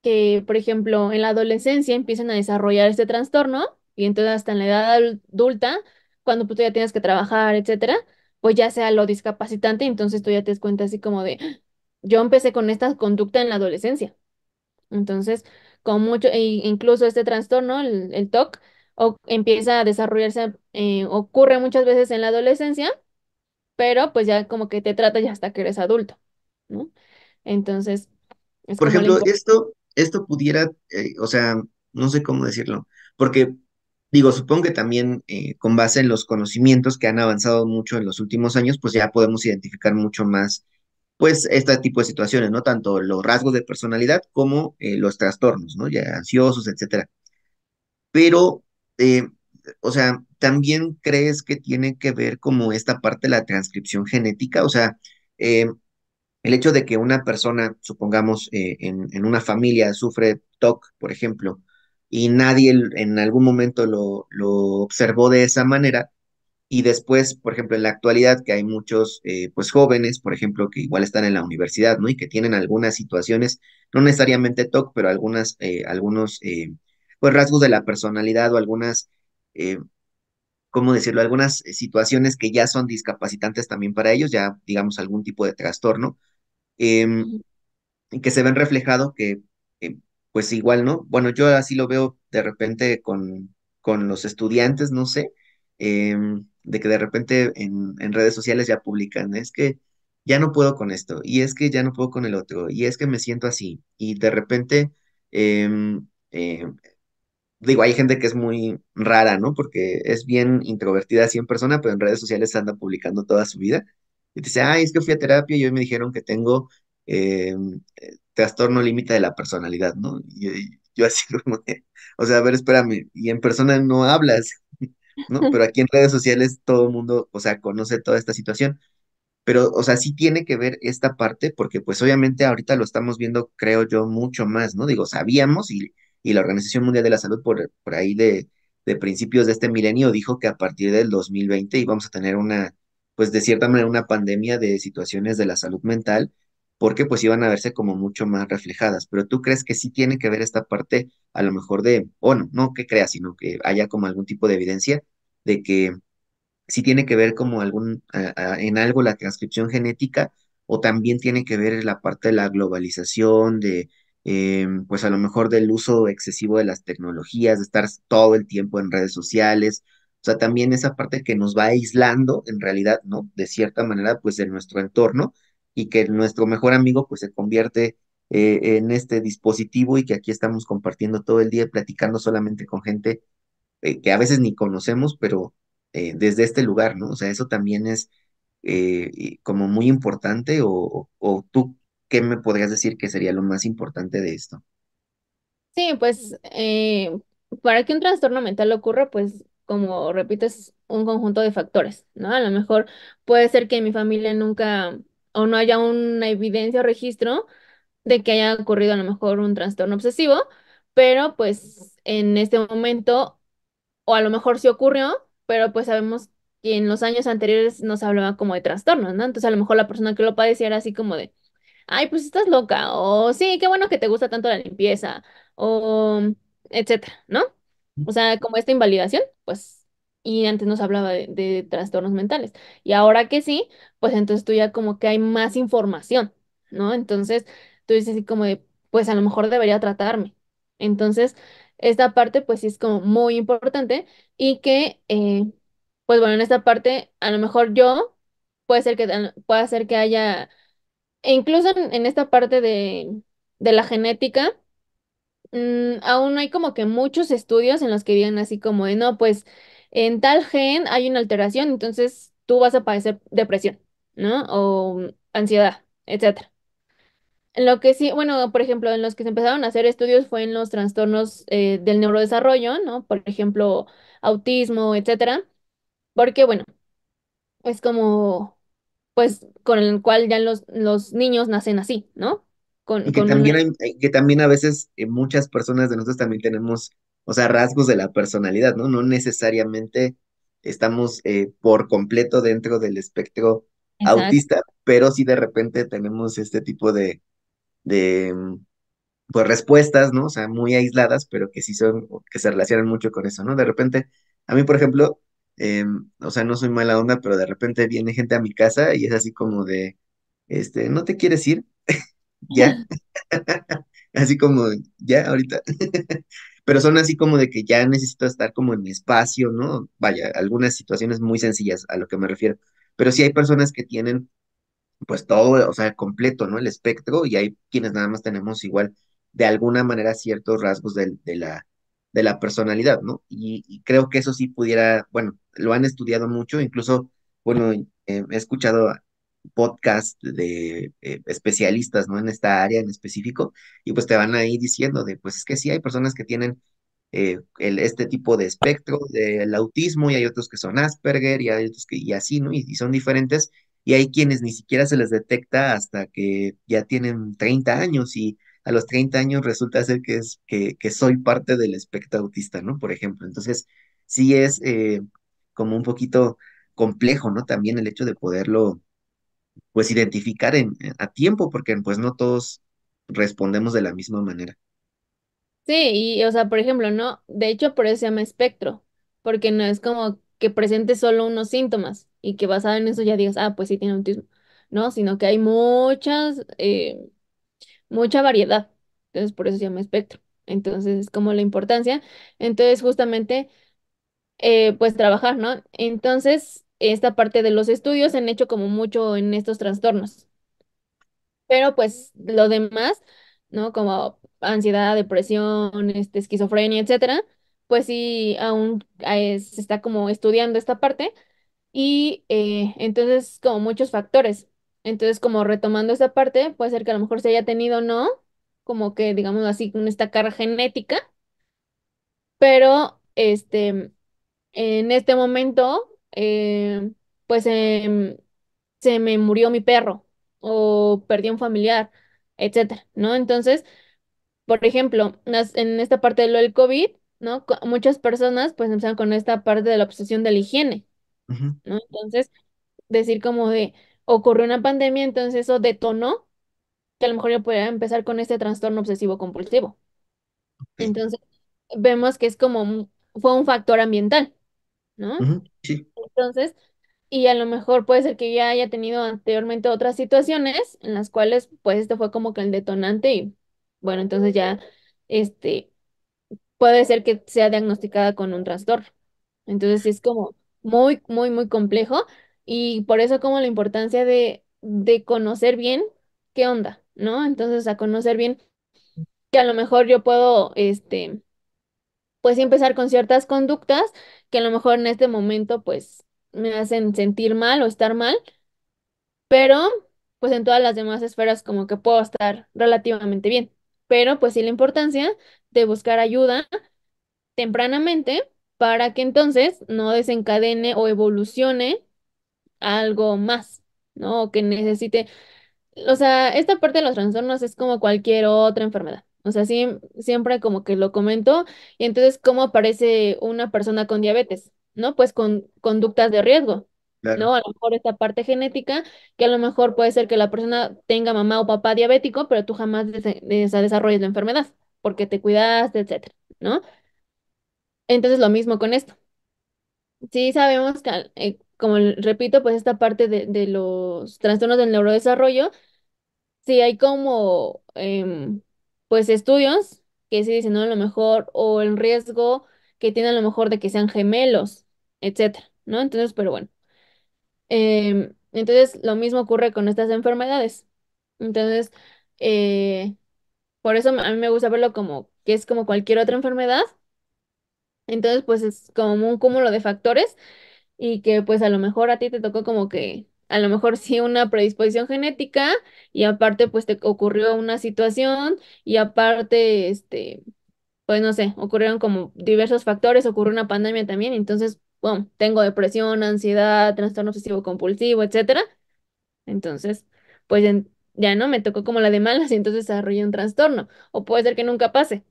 [SPEAKER 2] que, por ejemplo, en la adolescencia empiezan a desarrollar este trastorno y entonces hasta en la edad adulta, cuando pues, tú ya tienes que trabajar, etcétera, pues ya sea lo discapacitante, entonces tú ya te das cuenta así como de, yo empecé con esta conducta en la adolescencia. Entonces, con mucho, e incluso este trastorno, el, el TOC, o empieza a desarrollarse, eh, ocurre muchas veces en la adolescencia, pero pues ya como que te trata ya hasta que eres adulto, ¿no? Entonces...
[SPEAKER 1] Por ejemplo, esto, esto pudiera, eh, o sea, no sé cómo decirlo, porque digo, supongo que también eh, con base en los conocimientos que han avanzado mucho en los últimos años, pues ya podemos identificar mucho más, pues, este tipo de situaciones, ¿no? Tanto los rasgos de personalidad como los trastornos, ¿no? Ya ansiosos, etcétera. Pero eh, o sea, también crees que tiene que ver como esta parte de la transcripción genética, o sea, eh, el hecho de que una persona, supongamos, eh, en, una familia sufre TOC, por ejemplo, y nadie en algún momento lo, observó de esa manera, y después, por ejemplo, en la actualidad que hay muchos, pues jóvenes, por ejemplo, que igual están en la universidad, ¿no? Y que tienen algunas situaciones, no necesariamente TOC, pero algunas, algunos pues rasgos de la personalidad o algunas, eh, ¿cómo decirlo? Algunas eh, situaciones que ya son discapacitantes también para ellos, ya digamos algún tipo de trastorno, em, que se ven reflejado que eh, pues igual, ¿no? Bueno, yo así lo veo de repente con, con los estudiantes, no sé, em, de que de repente en, en redes sociales ya publican, es que ya no puedo con esto, y es que ya no puedo con el otro, y es que me siento así, y de repente eh, eh, digo, hay gente que es muy rara, ¿no? Porque es bien introvertida así en persona, pero en redes sociales anda publicando toda su vida. Y dice, ay, es que fui a terapia y hoy me dijeron que tengo eh, eh, trastorno límite de la personalidad, ¿no? Y, yo así *laughs* como que, o sea, a ver, espérame, y en persona no hablas, *laughs* ¿no? Pero aquí en redes sociales todo el mundo, o sea, conoce toda esta situación. Pero, o sea, sí tiene que ver esta parte, porque pues obviamente ahorita lo estamos viendo, creo yo, mucho más, ¿no? Digo, sabíamos y y la Organización Mundial de la Salud por, por ahí de, de principios de este milenio dijo que a partir del 2020 íbamos a tener una, pues de cierta manera, una pandemia de situaciones de la salud mental, porque pues iban a verse como mucho más reflejadas. Pero tú crees que sí tiene que ver esta parte, a lo mejor de, o no, no que creas, sino que haya como algún tipo de evidencia de que sí tiene que ver como algún, en algo la transcripción genética, o también tiene que ver la parte de la globalización, de eh, pues a lo mejor del uso excesivo de las tecnologías, de estar todo el tiempo en redes sociales, o sea, también esa parte que nos va aislando en realidad, ¿no? De cierta manera, pues de nuestro entorno y que nuestro mejor amigo pues se convierte eh, en este dispositivo y que aquí estamos compartiendo todo el día, platicando solamente con gente eh, que a veces ni conocemos, pero desde este lugar, ¿no? O sea, eso también es como muy importante o, o tú ¿qué me podrías decir que sería lo más importante de esto?
[SPEAKER 2] Sí, pues eh, para que un trastorno mental ocurra, pues como repites, un conjunto de factores, ¿no? A lo mejor puede ser que mi familia nunca o no haya una evidencia o registro de que haya ocurrido a lo mejor un trastorno obsesivo, pero pues en este momento, o a lo mejor sí ocurrió, pero pues sabemos que en los años anteriores nos hablaba como de trastornos, ¿no? Entonces a lo mejor la persona que lo padecía era así como de, ay, pues estás loca, o sí, qué bueno que te gusta tanto la limpieza, o etcétera, ¿no? O sea, como esta invalidación, pues, y antes nos hablaba de, trastornos mentales, y ahora que sí, pues entonces tú ya como que hay más información, ¿no? Entonces tú dices así como de, pues a lo mejor debería tratarme. Entonces, esta parte pues sí es como muy importante y que, eh, pues bueno, en esta parte a lo mejor yo puede ser que, puede ser que haya e incluso en, esta parte de, la genética, mm, aún hay como que muchos estudios en los que digan así como de, no, pues en tal gen hay una alteración, entonces tú vas a padecer depresión, ¿no? O mm, ansiedad, etcétera. Lo que sí, bueno, por ejemplo, en los que se empezaron a hacer estudios fue en los trastornos eh, del neurodesarrollo, ¿no? Por ejemplo, autismo, etcétera. Porque, bueno, es como pues con el cual ya los, los niños nacen así, ¿no? Con, que, también,
[SPEAKER 1] eh, que también a veces eh, muchas personas de nosotros también tenemos, o sea, rasgos de la personalidad, ¿no? No necesariamente estamos eh, por completo dentro del espectro autista, pero sí de repente tenemos este tipo de, de, mm, pues, respuestas, ¿no? O sea, muy aisladas, pero que sí son, que se relacionan mucho con eso, ¿no? De repente, a mí, por ejemplo, Em, o sea, no soy mala onda, pero de repente viene gente a mi casa y es así como de, este, ¿no te quieres ir? *laughs* ya. *laughs* *laughs* así como, ya, ahorita. pero son así como de que ya necesito estar como en mi espacio, ¿no? Vaya, algunas situaciones muy sencillas a lo que me refiero. Pero sí hay personas que tienen pues todo, o sea, completo, ¿no? El espectro y hay quienes nada más tenemos igual de alguna manera ciertos rasgos del de la de la personalidad, ¿no? Y, creo que eso sí pudiera, bueno, lo han estudiado mucho, incluso, bueno, eh, he escuchado podcast de eh, especialistas, ¿no? En esta área en específico, y pues te van ahí diciendo de, pues es que sí hay personas que tienen eh, el, este tipo de espectro del autismo, y hay otros que son Asperger, y hay otros que, y así, ¿no? Y, y son diferentes, y hay quienes ni siquiera se les detecta hasta que ya tienen 30 años y a los 30 años resulta ser que, es, que, que soy parte del espectro autista, ¿no? Por ejemplo, entonces sí es eh, como un poquito complejo, ¿no? También el hecho de poderlo, pues, identificar a tiempo, porque pues no todos respondemos de la misma manera.
[SPEAKER 2] Sí, y o sea, por ejemplo, ¿no? De hecho, por eso se llama espectro, porque no es como que presente solo unos síntomas y que basado en eso ya digas, ah, pues sí tiene autismo, ¿no? Sino que hay muchas... Eh, mucha variedad. Entonces, por eso se llama espectro. Entonces, es como la importancia. Entonces, justamente, eh, pues trabajar, ¿no? Entonces, esta parte de los estudios se han hecho como mucho en estos trastornos. Pero pues lo demás, ¿no? Como ansiedad, depresión, este, esquizofrenia, etcétera, pues sí, aún eh, se está como estudiando esta parte. Y eh, entonces, como muchos factores. Entonces, como retomando esa parte, puede ser que a lo mejor se haya tenido no, como que digamos así, con esta cara genética, pero este, en este momento, eh, pues em, se me murió mi perro o perdí un familiar, etcétera, ¿no? Entonces, por ejemplo, en esta parte de lo del COVID, ¿no? Muchas personas pues empezaron con esta parte de la obsesión de la higiene, ¿no? Entonces, decir como de ocurrió una pandemia, entonces eso detonó que a lo mejor yo podría empezar con este trastorno obsesivo compulsivo. Entonces, vemos que es como, fue un factor ambiental, ¿no? Entonces, y a lo mejor puede ser que ya haya tenido anteriormente otras situaciones en las cuales, pues, esto fue como que el detonante y, bueno, entonces ya, este, puede ser que sea diagnosticada con un trastorno. Entonces, es como muy, muy, muy complejo, y por eso como la importancia de, conocer bien qué onda, ¿no? Entonces, a conocer bien que a lo mejor yo puedo, este, pues empezar con ciertas conductas que a lo mejor en este momento, pues, me hacen sentir mal o estar mal, pero pues en todas las demás esferas como que puedo estar relativamente bien. Pero pues sí la importancia de buscar ayuda tempranamente para que entonces no desencadene o evolucione algo más, ¿no? que necesite, o sea, esta parte de los trastornos es como cualquier otra enfermedad. O sea, sí, siempre como que lo comento. Y entonces, ¿cómo aparece una persona con diabetes? ¿No? Pues con conductas de riesgo, ¿no? A lo mejor esta parte genética, que a lo mejor puede ser que la persona tenga mamá o papá diabético, pero tú jamás desarrollas la enfermedad porque te cuidaste, etcétera, ¿no? Entonces lo mismo con esto. Sí sabemos que eh, como repito, pues esta parte de, los trastornos del neurodesarrollo, sí hay como, em, pues estudios que sí dicen, ¿no? A lo mejor, o el riesgo que tiene a lo mejor de que sean gemelos, etcétera, ¿no? Entonces, pero bueno. Em, entonces, lo mismo ocurre con estas enfermedades. Entonces, eh, por eso a mí me gusta verlo como que es como cualquier otra enfermedad. Entonces, pues es como un cúmulo de factores y que pues a lo mejor a ti te tocó como que a lo mejor sí una predisposición genética y aparte pues te ocurrió una situación y aparte este pues no sé, ocurrieron como diversos factores, ocurrió una pandemia también, entonces, bueno, tengo depresión, ansiedad, trastorno obsesivo compulsivo, etcétera. Entonces, pues ya no me tocó como la de malas y entonces desarrollé un trastorno o puede ser que nunca pase.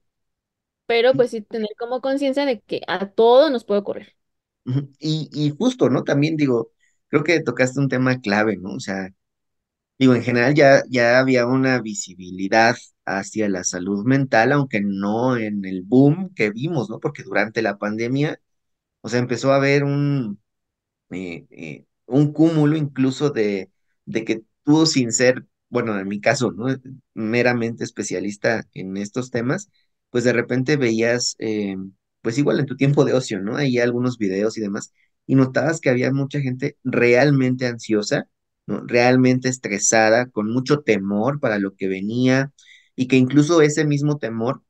[SPEAKER 2] Pero pues sí tener como conciencia de que a todos nos puede ocurrir.
[SPEAKER 1] Y, justo, ¿no? También digo, creo que tocaste un tema clave, ¿no? O sea, digo, en general ya, ya había una visibilidad hacia la salud mental, aunque no en el boom que vimos, ¿no? Porque durante la pandemia, o sea, empezó a haber un, eh, eh, un cúmulo incluso de, de que tú sin ser, bueno, en mi caso, ¿no? Meramente especialista en estos temas, pues de repente veías... Em, pues igual en tu tiempo de ocio, ¿no? Hay algunos videos y demás, y notabas que había mucha gente realmente ansiosa, ¿no? Realmente estresada, con mucho temor para lo que venía, y que incluso ese mismo temor,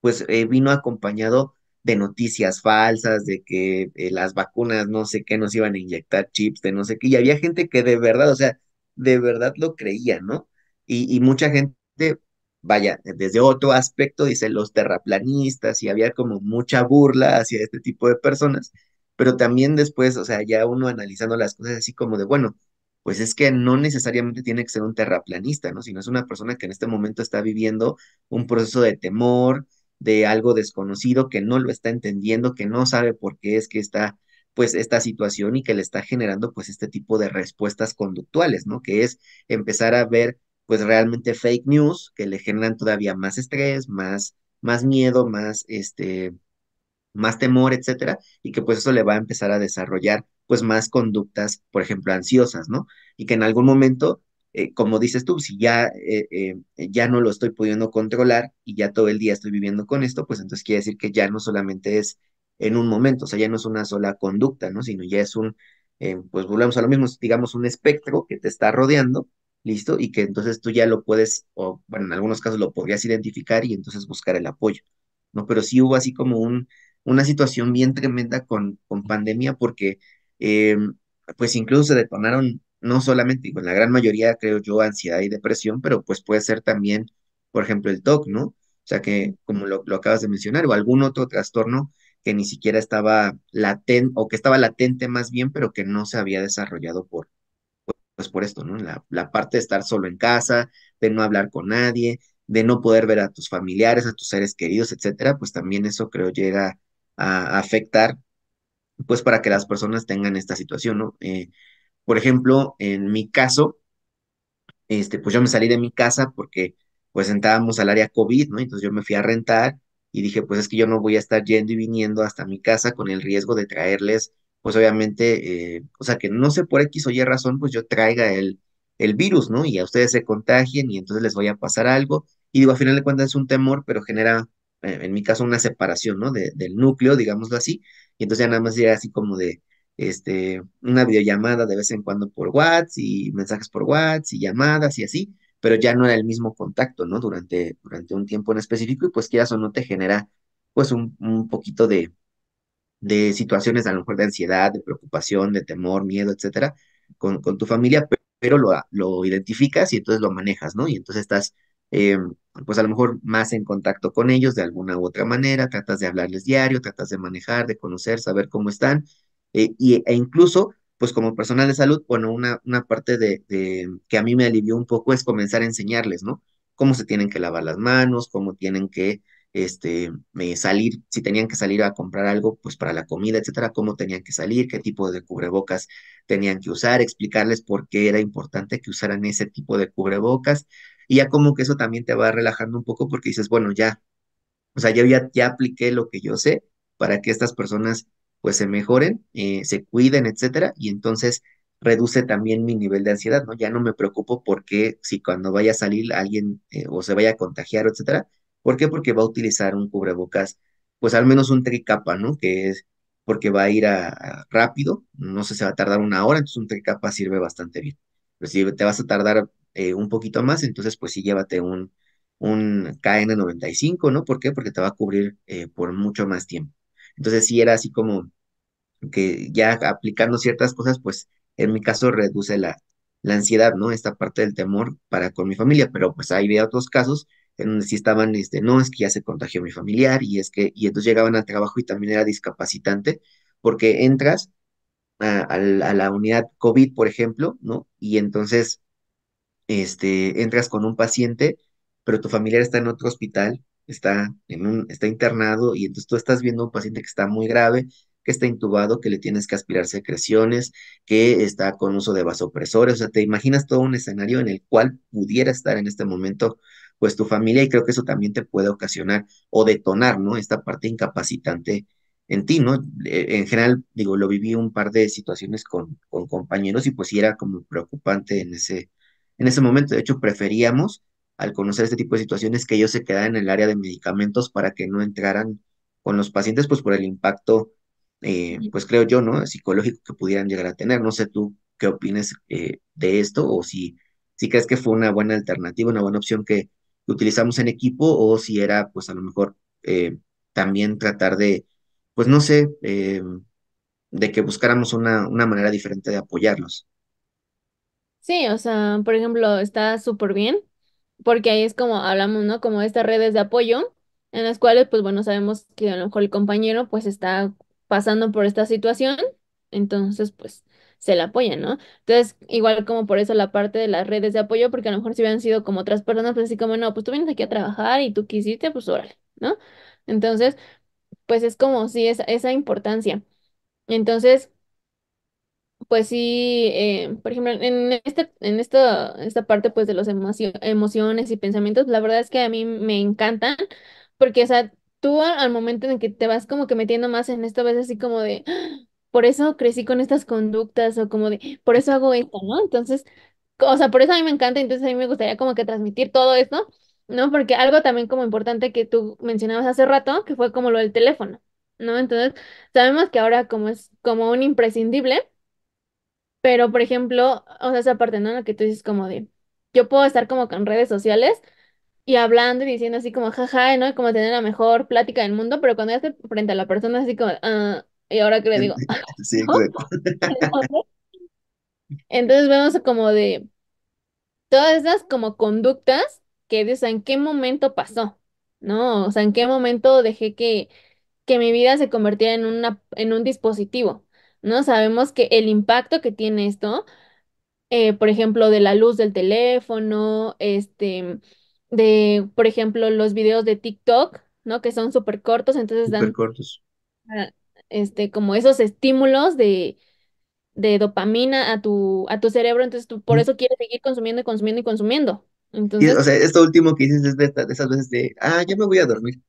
[SPEAKER 1] pues eh, vino acompañado de noticias falsas, de que eh, las vacunas no sé qué nos iban a inyectar chips, de no sé qué, y había gente que de verdad, o sea, de verdad lo creía, ¿no? y mucha gente vaya, desde otro aspecto, dice, los terraplanistas y había como mucha burla hacia este tipo de personas, pero también después, o sea, ya uno analizando las cosas así como de, bueno, pues es que no necesariamente tiene que ser un terraplanista, ¿no? Sino es una persona que en este momento está viviendo un proceso de temor, de algo desconocido, que no lo está entendiendo, que no sabe por qué es que está pues esta situación y que le está generando pues este tipo de respuestas conductuales, ¿no? Que es empezar a ver pues realmente fake news que le generan todavía más estrés, más, más miedo, más, este, más temor, etcétera, y que pues eso le va a empezar a desarrollar pues más conductas, por ejemplo, ansiosas, ¿no? Y que en algún momento, eh, como dices tú, si ya, eh, eh, ya no lo estoy pudiendo controlar y ya todo el día estoy viviendo con esto, pues entonces quiere decir que ya no solamente es en un momento, o sea, ya no es una sola conducta, ¿no? Sino ya es un, pues volvemos a lo mismo, digamos, un espectro que te está rodeando listo, y que entonces tú ya lo puedes, o bueno, en algunos casos lo podrías identificar y entonces buscar el apoyo, ¿no? Pero sí hubo así como un, una situación bien tremenda con, con pandemia porque eh, pues incluso se detonaron no solamente, digo, la gran mayoría creo yo ansiedad y depresión, pero pues puede ser también, por ejemplo, el TOC, ¿no? O sea que, como lo acabas de mencionar, o algún otro trastorno que ni siquiera estaba latente, o que estaba latente más bien, pero que no se había desarrollado por, pues por esto, ¿no? La, la, parte de estar solo en casa, de no hablar con nadie, de no poder ver a tus familiares, a tus seres queridos, etcétera, pues también eso creo llega a, afectar, pues para que las personas tengan esta situación, ¿no? Eh, por ejemplo, en mi caso, este, pues yo me salí de mi casa porque pues entrábamos al área COVID, ¿no? Entonces yo me fui a rentar y dije, pues es que yo no voy a estar yendo y viniendo hasta mi casa con el riesgo de traerles pues obviamente, eh, o sea, que no sé por X o Y razón, pues yo traiga el, el virus, ¿no? Y a ustedes se contagien y entonces les voy a pasar algo. Y digo, a final de cuentas es un temor, pero genera, eh, en mi caso, una separación, ¿no? del núcleo, digámoslo así. Y entonces ya nada más era así como de, este, una videollamada de vez en cuando por WhatsApp y mensajes por WhatsApp y llamadas y así, pero ya no era el mismo contacto, ¿no? Durante, durante un tiempo en específico y pues quieras o no te genera pues un, un poquito de, de situaciones a lo mejor de ansiedad, de preocupación, de temor, miedo, etcétera, con, con tu familia, pero lo, lo, identificas y entonces lo manejas, ¿no? Y entonces estás, eh, pues a lo mejor más en contacto con ellos de alguna u otra manera, tratas de hablarles diario, tratas de manejar, de conocer, saber cómo están, eh, y, e incluso, pues como personal de salud, bueno, una, una parte de, de, que a mí me alivió un poco es comenzar a enseñarles, ¿no? Cómo se tienen que lavar las manos, cómo tienen que este, me eh, salir, si tenían que salir a comprar algo, pues para la comida, etcétera, cómo tenían que salir, qué tipo de cubrebocas tenían que usar, explicarles por qué era importante que usaran ese tipo de cubrebocas, y ya como que eso también te va relajando un poco porque dices, bueno, ya, o sea, yo ya, ya apliqué lo que yo sé para que estas personas pues se mejoren, eh, se cuiden, etcétera, y entonces reduce también mi nivel de ansiedad, ¿no? Ya no me preocupo porque si cuando vaya a salir alguien eh, o se vaya a contagiar, etcétera, ¿Por qué? Porque va a utilizar un cubrebocas, pues al menos un tricapa, ¿no? Que es porque va a ir a, rápido, no sé, se va a tardar una hora, entonces un tricapa sirve bastante bien. Pero si te vas a tardar eh, un poquito más, entonces pues sí llévate un, un KN95, ¿no? ¿Por qué? Porque te va a cubrir eh, por mucho más tiempo. Entonces sí era así como que ya aplicando ciertas cosas, pues en mi caso reduce la, la ansiedad, ¿no? Esta parte del temor para con mi familia, pero pues hay había otros casos en donde sí estaban, este, no, es que ya se contagió mi familiar y es que, y entonces llegaban al trabajo y también era discapacitante, porque entras a, la, unidad COVID, por ejemplo, ¿no? Y entonces, este, entras con un paciente, pero tu familiar está en otro hospital, está, en un, está internado y entonces tú estás viendo un paciente que está muy grave, que está intubado, que le tienes que aspirar secreciones, que está con uso de vasopresores, o sea, te imaginas todo un escenario en el cual pudiera estar en este momento pues tu familia y creo que eso también te puede ocasionar o detonar, ¿no? Esta parte incapacitante en ti, ¿no? E, en general, digo, lo viví un par de situaciones con, con compañeros y pues sí era como preocupante en ese, en ese momento. De hecho, preferíamos al conocer este tipo de situaciones que ellos se quedaran en el área de medicamentos para que no entraran con los pacientes, pues por el impacto, eh, pues creo yo, ¿no? Psicológico que pudieran llegar a tener. No sé tú qué opines eh, de esto o si, si crees que fue una buena alternativa, una buena opción que que utilizamos en equipo o si era pues a lo mejor eh, también tratar de, pues no sé, eh, de que buscáramos una, una manera diferente de apoyarlos.
[SPEAKER 2] Sí, o sea, por ejemplo, está súper bien, porque ahí es como hablamos, ¿no? Como estas redes de apoyo, en las cuales, pues bueno, sabemos que a lo mejor el compañero pues está pasando por esta situación, entonces pues se la apoya, ¿no? Entonces, igual como por eso la parte de las redes de apoyo, porque a lo mejor si hubieran sido como otras personas, pues así como, no, pues tú vienes aquí a trabajar y tú quisiste, pues órale, ¿no? Entonces, pues es como sí, esa, esa importancia. Entonces, pues sí, eh, por ejemplo, en, este, en esta, esta parte pues de las emociones y pensamientos, la verdad es que a mí me encantan, porque, o sea, tú al momento en que te vas como que metiendo más en esto, ves así como de, por eso crecí con estas conductas o como de, por eso hago esto, ¿no? Entonces, o sea, por eso a mí me encanta, entonces a mí me gustaría como que transmitir todo esto, ¿no? Porque algo también como importante que tú mencionabas hace rato, que fue como lo del teléfono, ¿no? Entonces, sabemos que ahora como es como un imprescindible, pero por ejemplo, o sea, esa parte, ¿no? Lo que tú dices como de, yo puedo estar como con redes sociales y hablando y diciendo así como, jaja, ja", ¿no? Como tener la mejor plática del mundo, pero cuando ya estoy frente a la persona así como, ah, y ahora que le digo, *laughs*
[SPEAKER 1] *laughs* *laughs*
[SPEAKER 2] Entonces vemos como de todas esas como conductas que sea, ¿en qué momento pasó? ¿No? O sea, ¿en qué momento dejé que, que mi vida se convirtiera en, una, en un dispositivo? ¿No? Sabemos que el impacto que tiene esto, eh, por ejemplo, de la luz del teléfono, este, de, por ejemplo, los videos de TikTok, ¿no? Que son súper cortos, entonces dan este, como esos estímulos de, de dopamina a tu, a tu cerebro, entonces tú por eso quieres seguir consumiendo y consumiendo y consumiendo. Entonces... o sea,
[SPEAKER 1] esto último que dices es de, esas veces de, ah, ya me voy a dormir.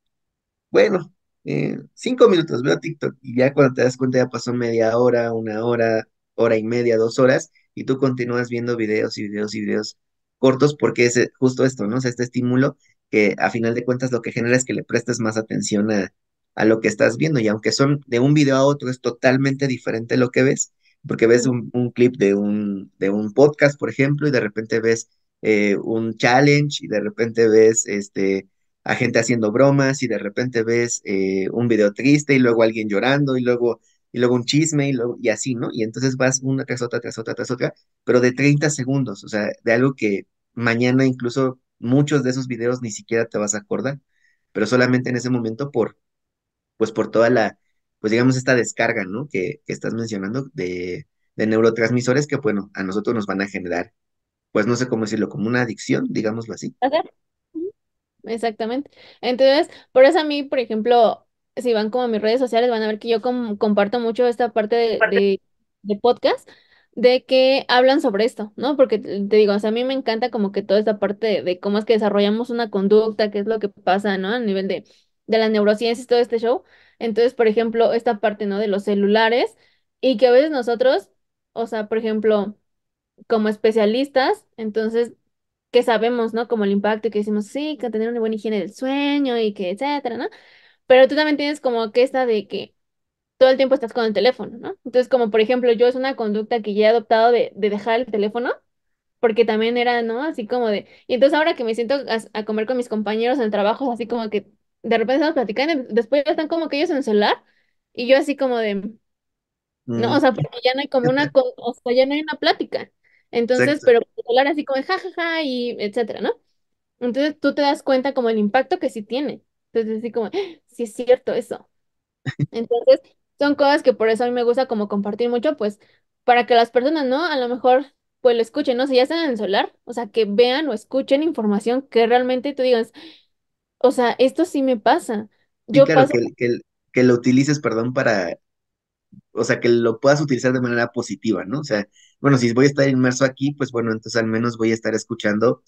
[SPEAKER 1] Bueno, eh, cinco minutos, veo TikTok y ya cuando te das cuenta ya pasó media hora, una hora, hora y media, dos horas y tú continúas viendo videos y videos y videos cortos porque es eh, justo esto, ¿no? O sea, este estímulo que a final de cuentas lo que genera es que le prestes más atención a, a lo que estás viendo y aunque son de un video a otro es totalmente diferente lo que ves, porque ves un, clip de un, de un podcast, por ejemplo, y de repente ves eh, un challenge y de repente ves este, a gente haciendo bromas y de repente ves eh, un video triste y luego alguien llorando y luego, y luego un chisme y, luego, y así, ¿no? Y entonces vas una tras otra, tras otra, tras otra, pero de 30 segundos, o sea, de algo que mañana incluso muchos de esos videos ni siquiera te vas a acordar, pero solamente en ese momento por pues por toda la, pues digamos, esta descarga, ¿no? Que, estás mencionando de, de, neurotransmisores que, bueno, a nosotros nos van a generar, pues no sé cómo decirlo, como una adicción, digámoslo así.
[SPEAKER 2] Exactamente. Entonces, por eso a mí, por ejemplo, si van como a mis redes sociales, van a ver que yo comparto mucho esta parte de, de, podcast de que hablan sobre esto, ¿no? Porque te digo, o sea, a mí me encanta como que toda esta parte de, cómo es que desarrollamos una conducta, qué es lo que pasa, ¿no? A nivel de de las neurociencias, todo este show. Entonces, por ejemplo, esta parte, ¿no? De los celulares y que a veces nosotros, o sea, por ejemplo, como especialistas, entonces, que sabemos, ¿no? Como el impacto y que decimos, sí, que tener una buena higiene del sueño y que etcétera, ¿no? Pero tú también tienes como que esta de que todo el tiempo estás con el teléfono, ¿no? Entonces, como por ejemplo, yo es una conducta que ya he adoptado de, dejar el teléfono, porque también era, ¿no? Así como de, y entonces ahora que me siento a, a comer con mis compañeros en el trabajo, así como que de repente estamos platicando, después ya están como que ellos en solar y yo así como de, no, o mm. sea, porque ya no hay como una, o sea, ya no hay una plática. Entonces, pero hablar así como de jajaja ja, ja, y etcétera, ¿no? Entonces tú te das cuenta como el impacto que sí tiene. Entonces, así como, ah, sí es cierto eso. Entonces, son cosas que por eso a mí me gusta como compartir mucho, pues, para que las personas, ¿no? A lo mejor, pues, lo escuchen, ¿no? Si ya están en solar, o sea, que vean o escuchen información que realmente tú digas, o sea, esto sí me pasa. Yo claro, que,
[SPEAKER 1] que, que, lo utilices, perdón, para, o sea, que lo puedas utilizar de manera positiva, ¿no? O sea, bueno, si voy a estar inmerso aquí, pues bueno, entonces al menos voy a estar escuchando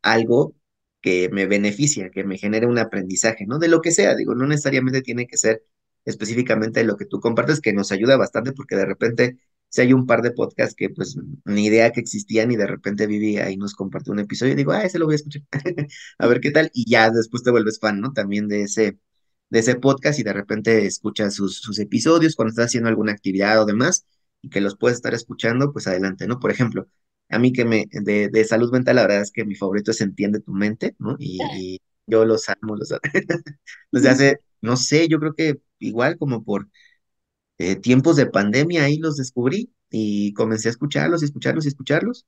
[SPEAKER 1] algo que me beneficia, que me genere un aprendizaje, ¿no? De lo que sea, digo, no necesariamente tiene que ser específicamente de lo que tú compartes, que nos ayuda bastante porque de repente si hay un par de podcasts que pues ni idea que existían y de repente Vivi ahí nos compartió un episodio y digo, ah, ese lo voy a escuchar, *laughs* a ver qué tal, y ya después te vuelves fan, ¿no? También de ese, de ese podcast y de repente escuchas sus, sus episodios cuando estás haciendo alguna actividad o demás y que los puedes estar escuchando, pues adelante, ¿no? Por ejemplo, a mí que me, de, salud mental, la verdad es que mi favorito es Entiende tu mente, ¿no? Y, yo los amo, los, amo. *laughs* hace, no sé, yo creo que igual como por eh, tiempos de pandemia ahí los descubrí y comencé a escucharlos y escucharlos y escucharlos.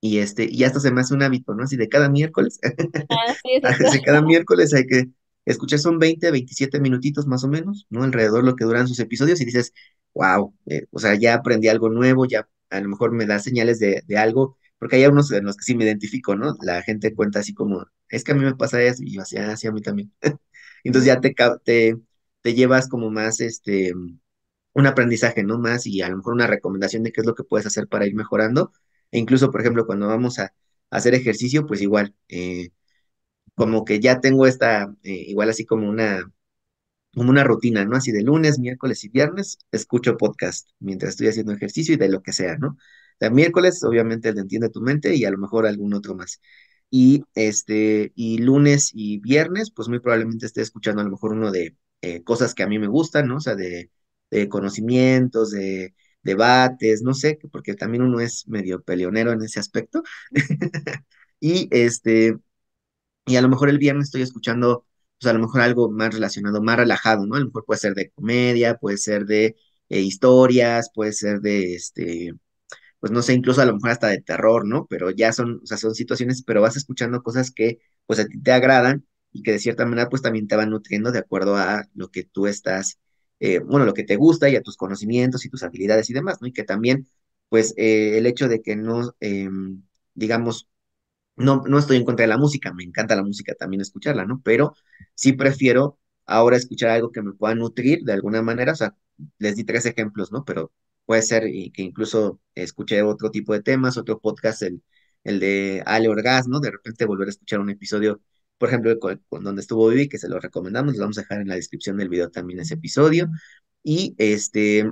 [SPEAKER 1] Y este, y hasta se me hace un hábito, ¿no? Así de cada miércoles.
[SPEAKER 2] Ah, sí, *laughs*
[SPEAKER 1] cada miércoles hay que escuchar, son 20, 27 minutitos más o menos, ¿no? Alrededor lo que duran sus episodios y dices, wow, eh, o sea, ya aprendí algo nuevo, ya a lo mejor me da señales de, algo, porque hay algunos en los que sí me identifico, ¿no? La gente cuenta así como, es que a mí me pasa eso, y yo así, ah, a mí también. *laughs* Entonces ya te, te, te llevas como más este un aprendizaje, ¿no? Más y a lo mejor una recomendación de qué es lo que puedes hacer para ir mejorando. E incluso, por ejemplo, cuando vamos a, hacer ejercicio, pues igual, eh, como que ya tengo esta, eh, igual así como una, como una rutina, ¿no? Así de lunes, miércoles y viernes, escucho podcast mientras estoy haciendo ejercicio y de lo que sea, ¿no? O miércoles, obviamente, el de Entiende tu Mente y a lo mejor algún otro más. Y, este, y lunes y viernes, pues muy probablemente esté escuchando a lo mejor uno de, eh, cosas que a mí me gustan, ¿no? O sea, de, conocimientos, de debates, no sé, porque también uno es medio peleonero en ese aspecto. *laughs* y este, y a lo mejor el viernes estoy escuchando, pues a lo mejor algo más relacionado, más relajado, ¿no? A lo mejor puede ser de comedia, puede ser de eh, historias, puede ser de este, pues no sé, incluso a lo mejor hasta de terror, ¿no? Pero ya son, o sea, son situaciones, pero vas escuchando cosas que pues a ti te agradan y que de cierta manera pues también te van nutriendo de acuerdo a lo que tú estás, eh, bueno, lo que te gusta y a tus conocimientos y tus habilidades y demás, ¿no? Y que también pues eh, el hecho de que no, em, digamos, no, no estoy en contra de la música, me encanta la música también escucharla, ¿no? Pero sí prefiero ahora escuchar algo que me pueda nutrir de alguna manera, o sea, les di tres ejemplos, ¿no? Pero puede ser eh, que incluso escuché otro tipo de temas, otro podcast, el, el de Ale Orgaz, ¿no? De repente volver a escuchar un episodio por ejemplo, con, donde estuvo Vivi, que se lo recomendamos, les vamos a dejar en la descripción del video también ese episodio. Y este,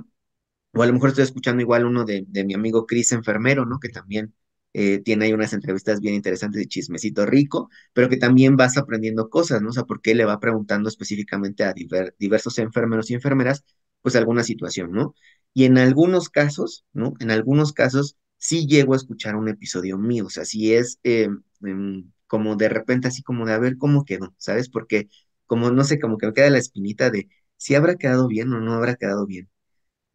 [SPEAKER 1] o a lo mejor estoy escuchando igual uno de, mi amigo Cris Enfermero, ¿no? Que también eh, tiene ahí unas entrevistas bien interesantes y chismecito rico, pero que también vas aprendiendo cosas, ¿no? O sea, porque le va preguntando específicamente a diversos enfermeros y enfermeras, pues alguna situación, ¿no? Y en algunos casos, ¿no? En algunos casos sí llego a escuchar un episodio mío, o sea, si es... Em, em, como de repente así como de a ver cómo quedó, ¿sabes? Porque como no sé, como que me queda la espinita de si habrá quedado bien o no habrá quedado bien.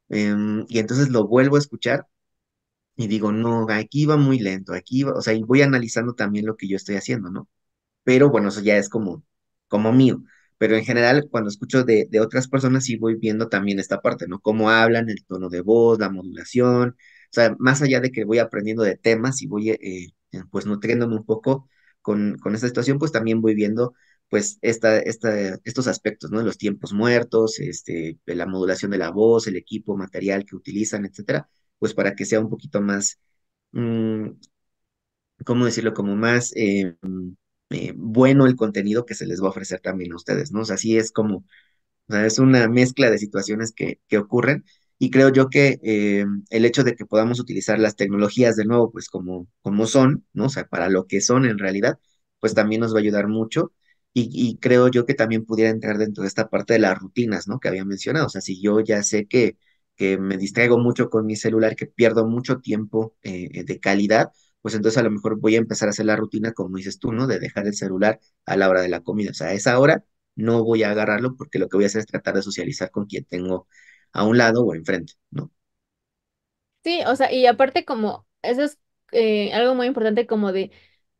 [SPEAKER 1] Em, y entonces lo vuelvo a escuchar y digo, no, aquí va muy lento, aquí va, o sea, y voy analizando también lo que yo estoy haciendo, ¿no? Pero bueno, eso ya es como, como mío. Pero en general, cuando escucho de, de otras personas, sí voy viendo también esta parte, ¿no? Cómo hablan, el tono de voz, la modulación. O sea, más allá de que voy aprendiendo de temas y voy, eh, eh, pues, nutriéndome un poco con, esta situación, pues también voy viendo pues esta, esta, estos aspectos, ¿no? Los tiempos muertos, este, la modulación de la voz, el equipo, material que utilizan, etcétera, pues para que sea un poquito más, mm, ¿cómo decirlo? Como más eh, mm, eh, bueno el contenido que se les va a ofrecer también a ustedes, ¿no? O sea, así es como, o sea, es una mezcla de situaciones que, que ocurren y creo yo que eh, el hecho de que podamos utilizar las tecnologías de nuevo, pues como, como son, ¿no? O sea, para lo que son en realidad, pues también nos va a ayudar mucho. Y, creo yo que también pudiera entrar dentro de esta parte de las rutinas, ¿no? Que había mencionado. O sea, si yo ya sé que, que me distraigo mucho con mi celular, que pierdo mucho tiempo eh, de calidad, pues entonces a lo mejor voy a empezar a hacer la rutina, como dices tú, ¿no? De dejar el celular a la hora de la comida. O sea, a esa hora no voy a agarrarlo porque lo que voy a hacer es tratar de socializar con quien tengo a un lado o enfrente, ¿no?
[SPEAKER 2] Sí, o sea, y aparte como, eso es eh, algo muy importante como de,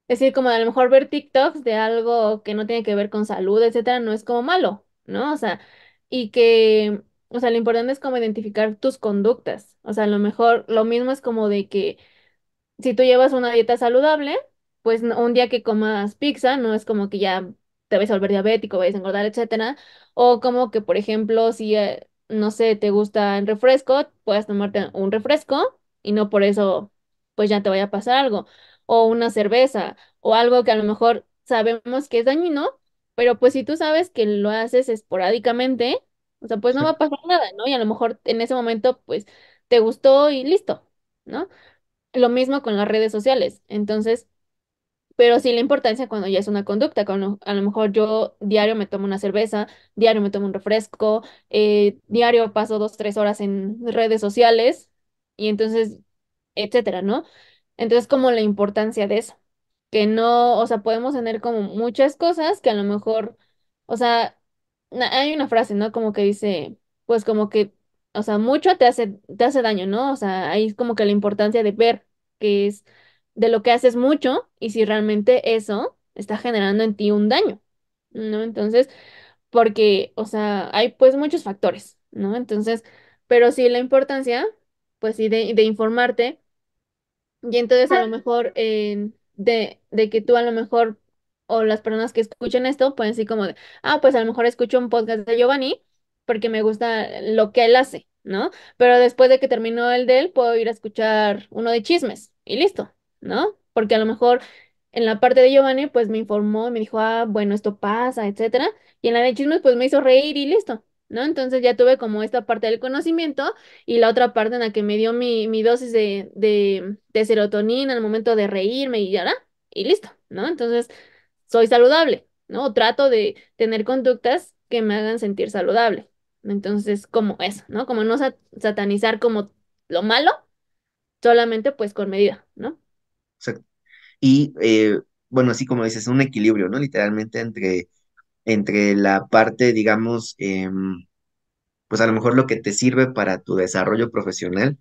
[SPEAKER 2] decir, como a lo mejor ver TikToks de algo que no tiene que ver con salud, etcétera, no es como malo, ¿no? O sea, y que, o sea, lo importante es como identificar tus conductas, o sea, a lo mejor lo mismo es como de que si tú llevas una dieta saludable, pues un día que comas pizza no es como que ya te vais a volver diabético, vais a engordar, etcétera, o como que, por ejemplo, si... Eh, no sé, te gusta el refresco, puedes tomarte un refresco y no por eso pues ya te vaya a pasar algo, o una cerveza, o algo que a lo mejor sabemos que es dañino, pero pues si tú sabes que lo haces esporádicamente, o sea, pues no va a pasar nada, ¿no? Y a lo mejor en ese momento pues te gustó y listo, ¿no? Lo mismo con las redes sociales. Entonces, pero sí la importancia cuando ya es una conducta, cuando a lo mejor yo diario me tomo una cerveza, diario me tomo un refresco, eh, diario paso dos, tres horas en redes sociales y entonces, etcétera, ¿no? Entonces, como la importancia de eso, que no, o sea, podemos tener como muchas cosas que a lo mejor, o sea, hay una frase, ¿no? Como que dice, pues como que, o sea, mucho te hace, te hace daño, ¿no? O sea, ahí es como que la importancia de ver que es de lo que haces mucho y si realmente eso está generando en ti un daño, ¿no? Entonces, porque, o sea, hay pues muchos factores, ¿no? Entonces, pero sí la importancia, pues sí, de, informarte y entonces a lo mejor de, de que tú a lo mejor o las personas que escuchen esto pueden decir como de, ah, pues a lo mejor escucho un podcast de Giovanni porque me gusta lo que él hace, ¿no? Pero después de que terminó el de él, puedo ir a escuchar uno de chismes y listo, ¿no? Porque a lo mejor en la parte de Giovanni, pues me informó me dijo, ah, bueno, esto pasa, etcétera. Y en la de chismes, pues me hizo reír y listo, ¿no? Entonces ya tuve como esta parte del conocimiento y la otra parte en la que me dio mi, dosis de, de, serotonina al momento de reírme y ya, y listo, ¿no? Entonces soy saludable, ¿no? trato de tener conductas que me hagan sentir saludable. Entonces, como eso, ¿no? Como no satanizar como lo malo, solamente pues con medida, ¿no?
[SPEAKER 1] Y eh, bueno, así como dices, un equilibrio, ¿no? Literalmente entre, entre la parte, digamos, em, pues a lo mejor lo que te sirve para tu desarrollo profesional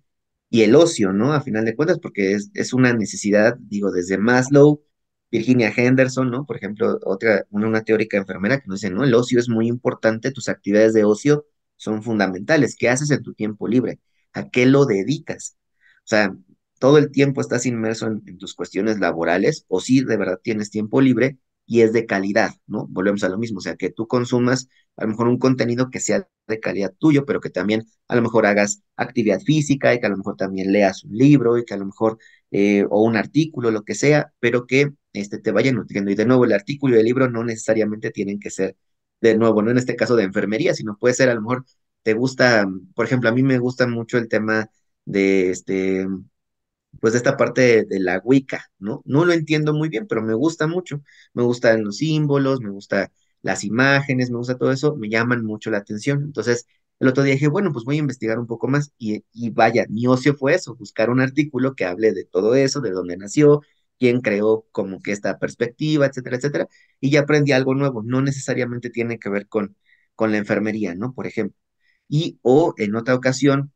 [SPEAKER 1] y el ocio, ¿no? A final de cuentas, porque es, es una necesidad, digo, desde Maslow, Virginia Henderson, ¿no? Por ejemplo, otra, una, una teórica enfermera que nos dice, ¿no? El ocio es muy importante, tus actividades de ocio son fundamentales. ¿Qué haces en tu tiempo libre? ¿A qué lo dedicas? O sea, todo el tiempo estás inmerso en, tus cuestiones laborales o si de verdad tienes tiempo libre y es de calidad, ¿no? Volvemos a lo mismo, o sea, que tú consumas a lo mejor un contenido que sea de calidad tuyo, pero que también a lo mejor hagas actividad física y que a lo mejor también leas un libro y que a lo mejor, eh, o un artículo, lo que sea, pero que este, te vaya nutriendo. Y de nuevo, el artículo y el libro no necesariamente tienen que ser, de nuevo, no en este caso de enfermería, sino puede ser a lo mejor te gusta, por ejemplo, a mí me gusta mucho el tema de este pues de esta parte de la Wicca, ¿no? No lo entiendo muy bien, pero me gusta mucho. Me gustan los símbolos, me gustan las imágenes, me gusta todo eso, me llaman mucho la atención. Entonces, el otro día dije, bueno, pues voy a investigar un poco más y, y vaya, mi ocio fue eso, buscar un artículo que hable de todo eso, de dónde nació, quién creó como que esta perspectiva, etcétera, etcétera. Y ya aprendí algo nuevo, no necesariamente tiene que ver con, con la enfermería, ¿no? Por ejemplo. Y o en otra ocasión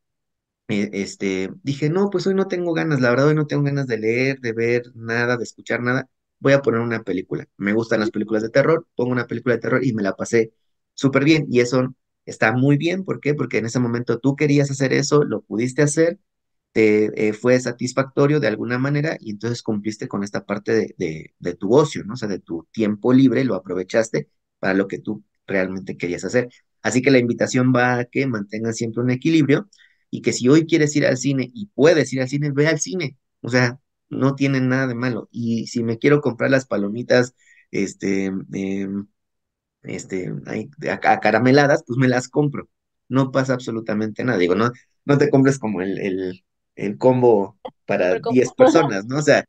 [SPEAKER 1] eh, este, dije, no, pues hoy no tengo ganas, la verdad hoy no tengo ganas de leer, de ver nada, de escuchar nada, voy a poner una película. Me gustan las películas de terror, pongo una película de terror y me la pasé súper bien. Y eso está muy bien, ¿por qué? Porque en ese momento tú querías hacer eso, lo pudiste hacer, te eh, fue satisfactorio de alguna manera y entonces cumpliste con esta parte de, tu ocio, ¿no? O sea, de tu tiempo libre, lo aprovechaste para lo que tú realmente querías hacer. Así que la invitación va a que mantengan siempre un equilibrio y que si hoy quieres ir al cine y puedes ir al cine, ve al cine. O sea, no tiene nada de malo. Y si me quiero comprar las palomitas, este, em, este, ahí, acarameladas, pues me las compro. No pasa absolutamente nada. Digo, no, no te compres como el, el, el combo para 10 personas, ¿no? O sea,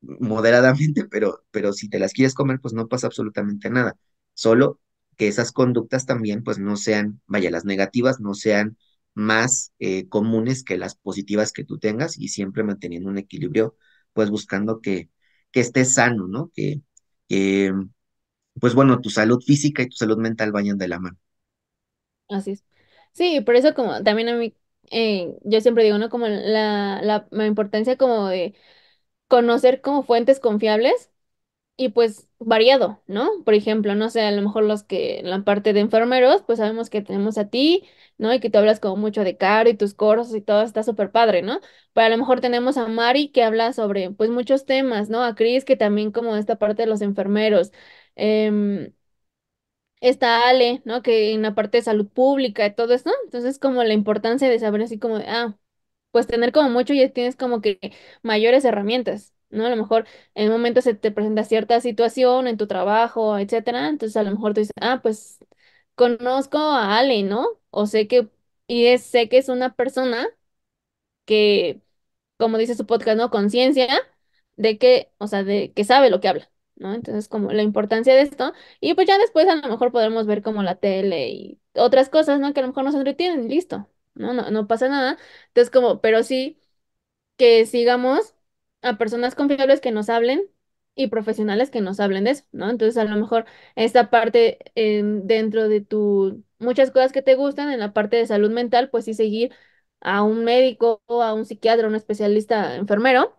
[SPEAKER 1] moderadamente, pero, pero si te las quieres comer, pues no pasa absolutamente nada. Solo que esas conductas también, pues no sean, vaya, las negativas no sean más eh, comunes que las positivas que tú tengas y siempre manteniendo un equilibrio, pues buscando que, que estés sano, ¿no? Que, pues bueno, tu salud física y tu salud mental vayan de la mano.
[SPEAKER 2] Así es. Sí, por eso como también a mí, eh, yo siempre digo, ¿no? Como la, la, la importancia como de conocer como fuentes confiables y pues variado, ¿no? Por ejemplo, no sé, a lo mejor los que la parte de enfermeros, pues sabemos que tenemos a ti, ¿no? Y que tú hablas como mucho de Caro y tus coros y todo, está súper padre, ¿no? Pero a lo mejor tenemos a Mari que habla sobre, pues, muchos temas, ¿no? A Cris que también como esta parte de los enfermeros. esta em, está Ale, ¿no? Que en la parte de salud pública y todo eso, Entonces, como la importancia de saber así como ah, pues tener como mucho y tienes como que mayores herramientas, ¿no? A lo mejor en un momento se te presenta cierta situación en tu trabajo, etcétera, entonces a lo mejor tú dices, ah, pues conozco a Ale, ¿no? o sé que, y es, sé que es una persona que, como dice su podcast, ¿no? Conciencia de que, o sea, de que sabe lo que habla, ¿no? Entonces, como la importancia de esto, y pues ya después a lo mejor podremos ver como la tele y otras cosas, ¿no? Que a lo mejor nos entretienen, listo, ¿no? No, no pasa nada. Entonces, como, pero sí que sigamos a personas confiables que nos hablen y profesionales que nos hablen de eso, ¿no? Entonces, a lo mejor esta parte eh, dentro de tu muchas cosas que te gustan en la parte de salud mental, pues sí seguir a un médico, a un psiquiatra, a un especialista enfermero,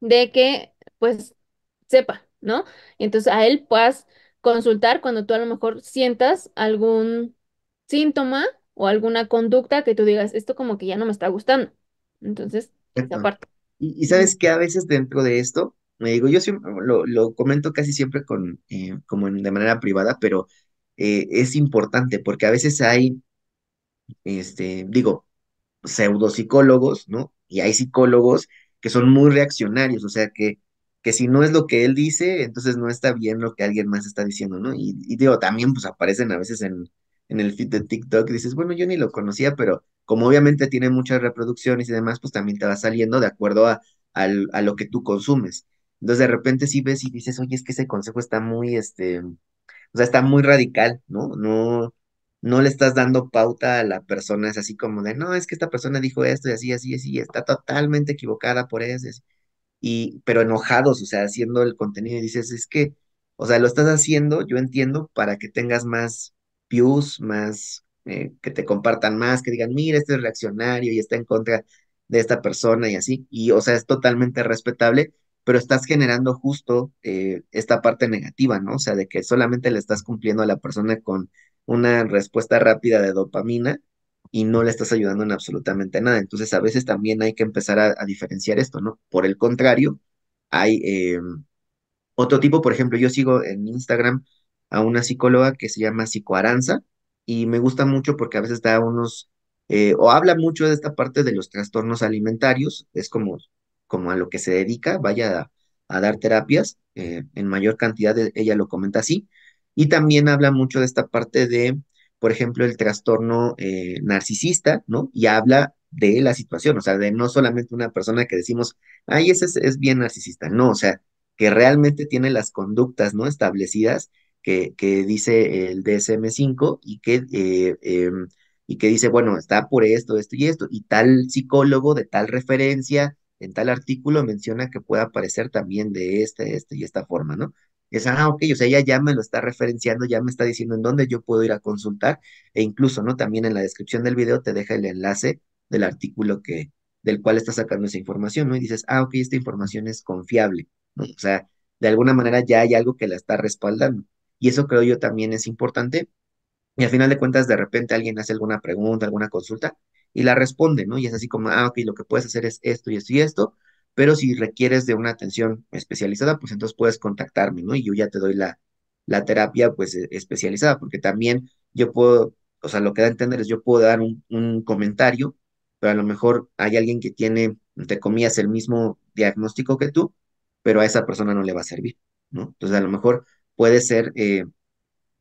[SPEAKER 2] de que pues sepa, ¿no? Y entonces a él puedas consultar cuando tú a lo mejor sientas algún síntoma o alguna conducta que tú digas, esto como que ya no me está gustando. Entonces, esa parte.
[SPEAKER 1] Y, sabes que a veces dentro de esto, me digo, yo lo, comento casi siempre con, eh, como de manera privada, pero eh, es importante, porque a veces hay, este, digo, pseudopsicólogos, ¿no? Y hay psicólogos que son muy reaccionarios, o sea, que, que si no es lo que él dice, entonces no está bien lo que alguien más está diciendo, ¿no? Y, digo, también pues aparecen a veces en, en el feed de TikTok, y dices, bueno, yo ni lo conocía, pero como obviamente tiene muchas reproducciones y demás, pues también te va saliendo de acuerdo a, a lo que tú consumes. Entonces de repente sí ves y dices, oye, es que ese consejo está muy, este, o sea, está muy radical, ¿no? No, no le estás dando pauta a la persona, es así como de, no, es que esta persona dijo esto y así, así, así, está totalmente equivocada por eso, y, pero enojados, o sea, haciendo el contenido y dices, es que, o sea, lo estás haciendo, yo entiendo, para que tengas más views, más, eh, que te compartan más, que digan, mira, este es reaccionario y está en contra de esta persona y así, y, o sea, es totalmente respetable, pero estás generando justo eh, esta parte negativa, ¿no? O sea, de que solamente le estás cumpliendo a la persona con una respuesta rápida de dopamina y no le estás ayudando en absolutamente nada. Entonces, a veces también hay que empezar a, diferenciar esto, ¿no? Por el contrario, hay eh, otro tipo, por ejemplo, yo sigo en Instagram a una psicóloga que se llama Psicoaranza y me gusta mucho porque a veces da unos, eh, o habla mucho de esta parte de los trastornos alimentarios, es como como a lo que se dedica, vaya a, dar terapias eh, en mayor cantidad, eh, ella lo comenta así, y también habla mucho de esta parte de, por ejemplo, el trastorno eh, narcisista, ¿no? Y habla de la situación, o sea, de no solamente una persona que decimos, ay, ese es, bien narcisista, no, o sea, que realmente tiene las conductas, ¿no? Establecidas que, que dice el DSM5 y que... Em, y que dice, bueno, está por esto, esto y esto, y tal psicólogo de tal referencia en tal artículo menciona que puede aparecer también de este, este y esta forma, ¿no? Es, ah, ok, o sea, ella ya me lo está referenciando, ya me está diciendo en dónde yo puedo ir a consultar, e incluso, ¿no? También en la descripción del video te deja el enlace del artículo que, del cual está sacando esa información, ¿no? Y dices, ah, ok, esta información es confiable, ¿no? O sea, de alguna manera ya hay algo que la está respaldando. Y eso creo yo también es importante. Y al final de cuentas, de repente alguien hace alguna pregunta, alguna consulta, y la responde, ¿no? Y es así como, ah, ok, lo que puedes hacer es esto y esto y esto, pero si requieres de una atención especializada, pues entonces puedes contactarme, ¿no? Y yo ya te doy la, la terapia, pues, e, especializada, porque también yo puedo, o sea, lo que da a entender es yo puedo dar un, comentario, pero a lo mejor hay alguien que tiene, te comías el mismo diagnóstico que tú, pero a esa persona no le va a servir, ¿no? Entonces, a lo mejor puede ser eh,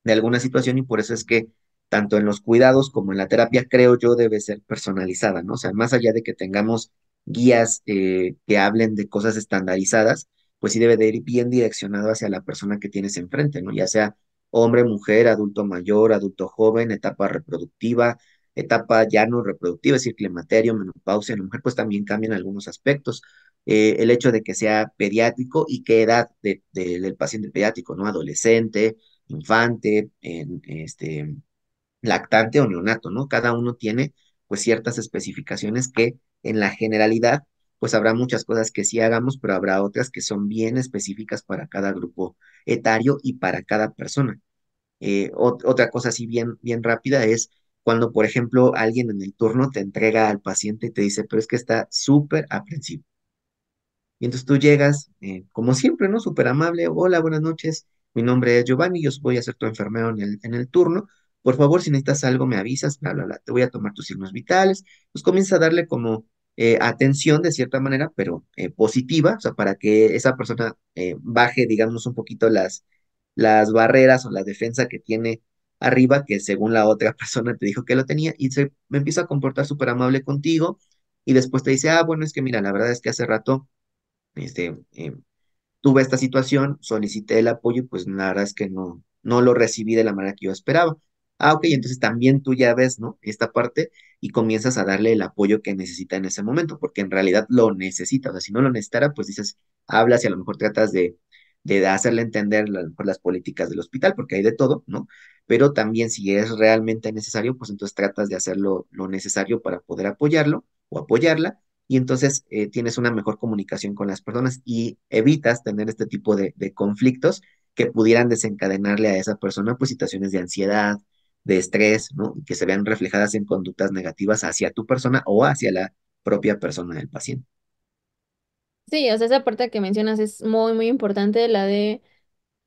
[SPEAKER 1] de alguna situación y por eso es que tanto en los cuidados como en la terapia, creo yo, debe ser personalizada, ¿no? O sea, más allá de que tengamos guías eh, que hablen de cosas estandarizadas, pues sí debe de ir bien direccionado hacia la persona que tienes enfrente, ¿no? Ya sea hombre, mujer, adulto mayor, adulto joven, etapa reproductiva, etapa ya no reproductiva, es decir, climaterio, menopausia, en la mujer, pues también cambian algunos aspectos. Eh, el hecho de que sea pediátrico y qué edad del paciente pediátrico, ¿no? Adolescente, infante, en, este, lactante o neonato, ¿no? Cada uno tiene pues ciertas especificaciones que en la generalidad pues habrá muchas cosas que sí hagamos, pero habrá otras que son bien específicas para cada grupo etario y para cada persona. Eh, otra cosa así bien, bien rápida es cuando, por ejemplo, alguien en el turno te entrega al paciente y te dice, pero es que está súper aprensivo. Y entonces tú llegas, eh, como siempre, ¿no? Súper amable, hola, buenas noches, mi nombre es Giovanni, yo voy a ser tu enfermero en el, en el turno, por favor, si necesitas algo, me avisas, bla, te voy a tomar tus signos vitales, pues comienza a darle como eh, atención de cierta manera, pero eh, positiva, o sea, para que esa persona eh, baje, digamos, un poquito las, las barreras o la defensa que tiene arriba, que según la otra *laughs* persona te dijo que lo tenía, y se me empieza a comportar súper amable contigo, y después te dice, ah, bueno, es que mira, la verdad es que hace rato, este, em, tuve esta situación, solicité el apoyo, y pues la verdad es que no, no lo recibí de la manera que yo esperaba ah, ok, entonces también tú ya ves, ¿no? Esta parte y comienzas a darle el apoyo que necesita en ese momento, porque en realidad lo necesita, o sea, si no lo necesitara, pues dices, hablas y a lo mejor tratas de, de hacerle entender las políticas del hospital, porque hay de todo, ¿no? Pero también si es realmente necesario, pues entonces tratas de hacerlo lo, necesario para poder apoyarlo o apoyarla, y entonces eh, tienes una mejor comunicación con las personas y evitas tener este tipo de, de conflictos que pudieran desencadenarle a esa persona pues situaciones de ansiedad, de estrés, ¿no? que se vean reflejadas en conductas negativas hacia tu persona o hacia la propia persona del paciente.
[SPEAKER 2] Sí, o sea, esa parte que mencionas es muy, muy importante, la de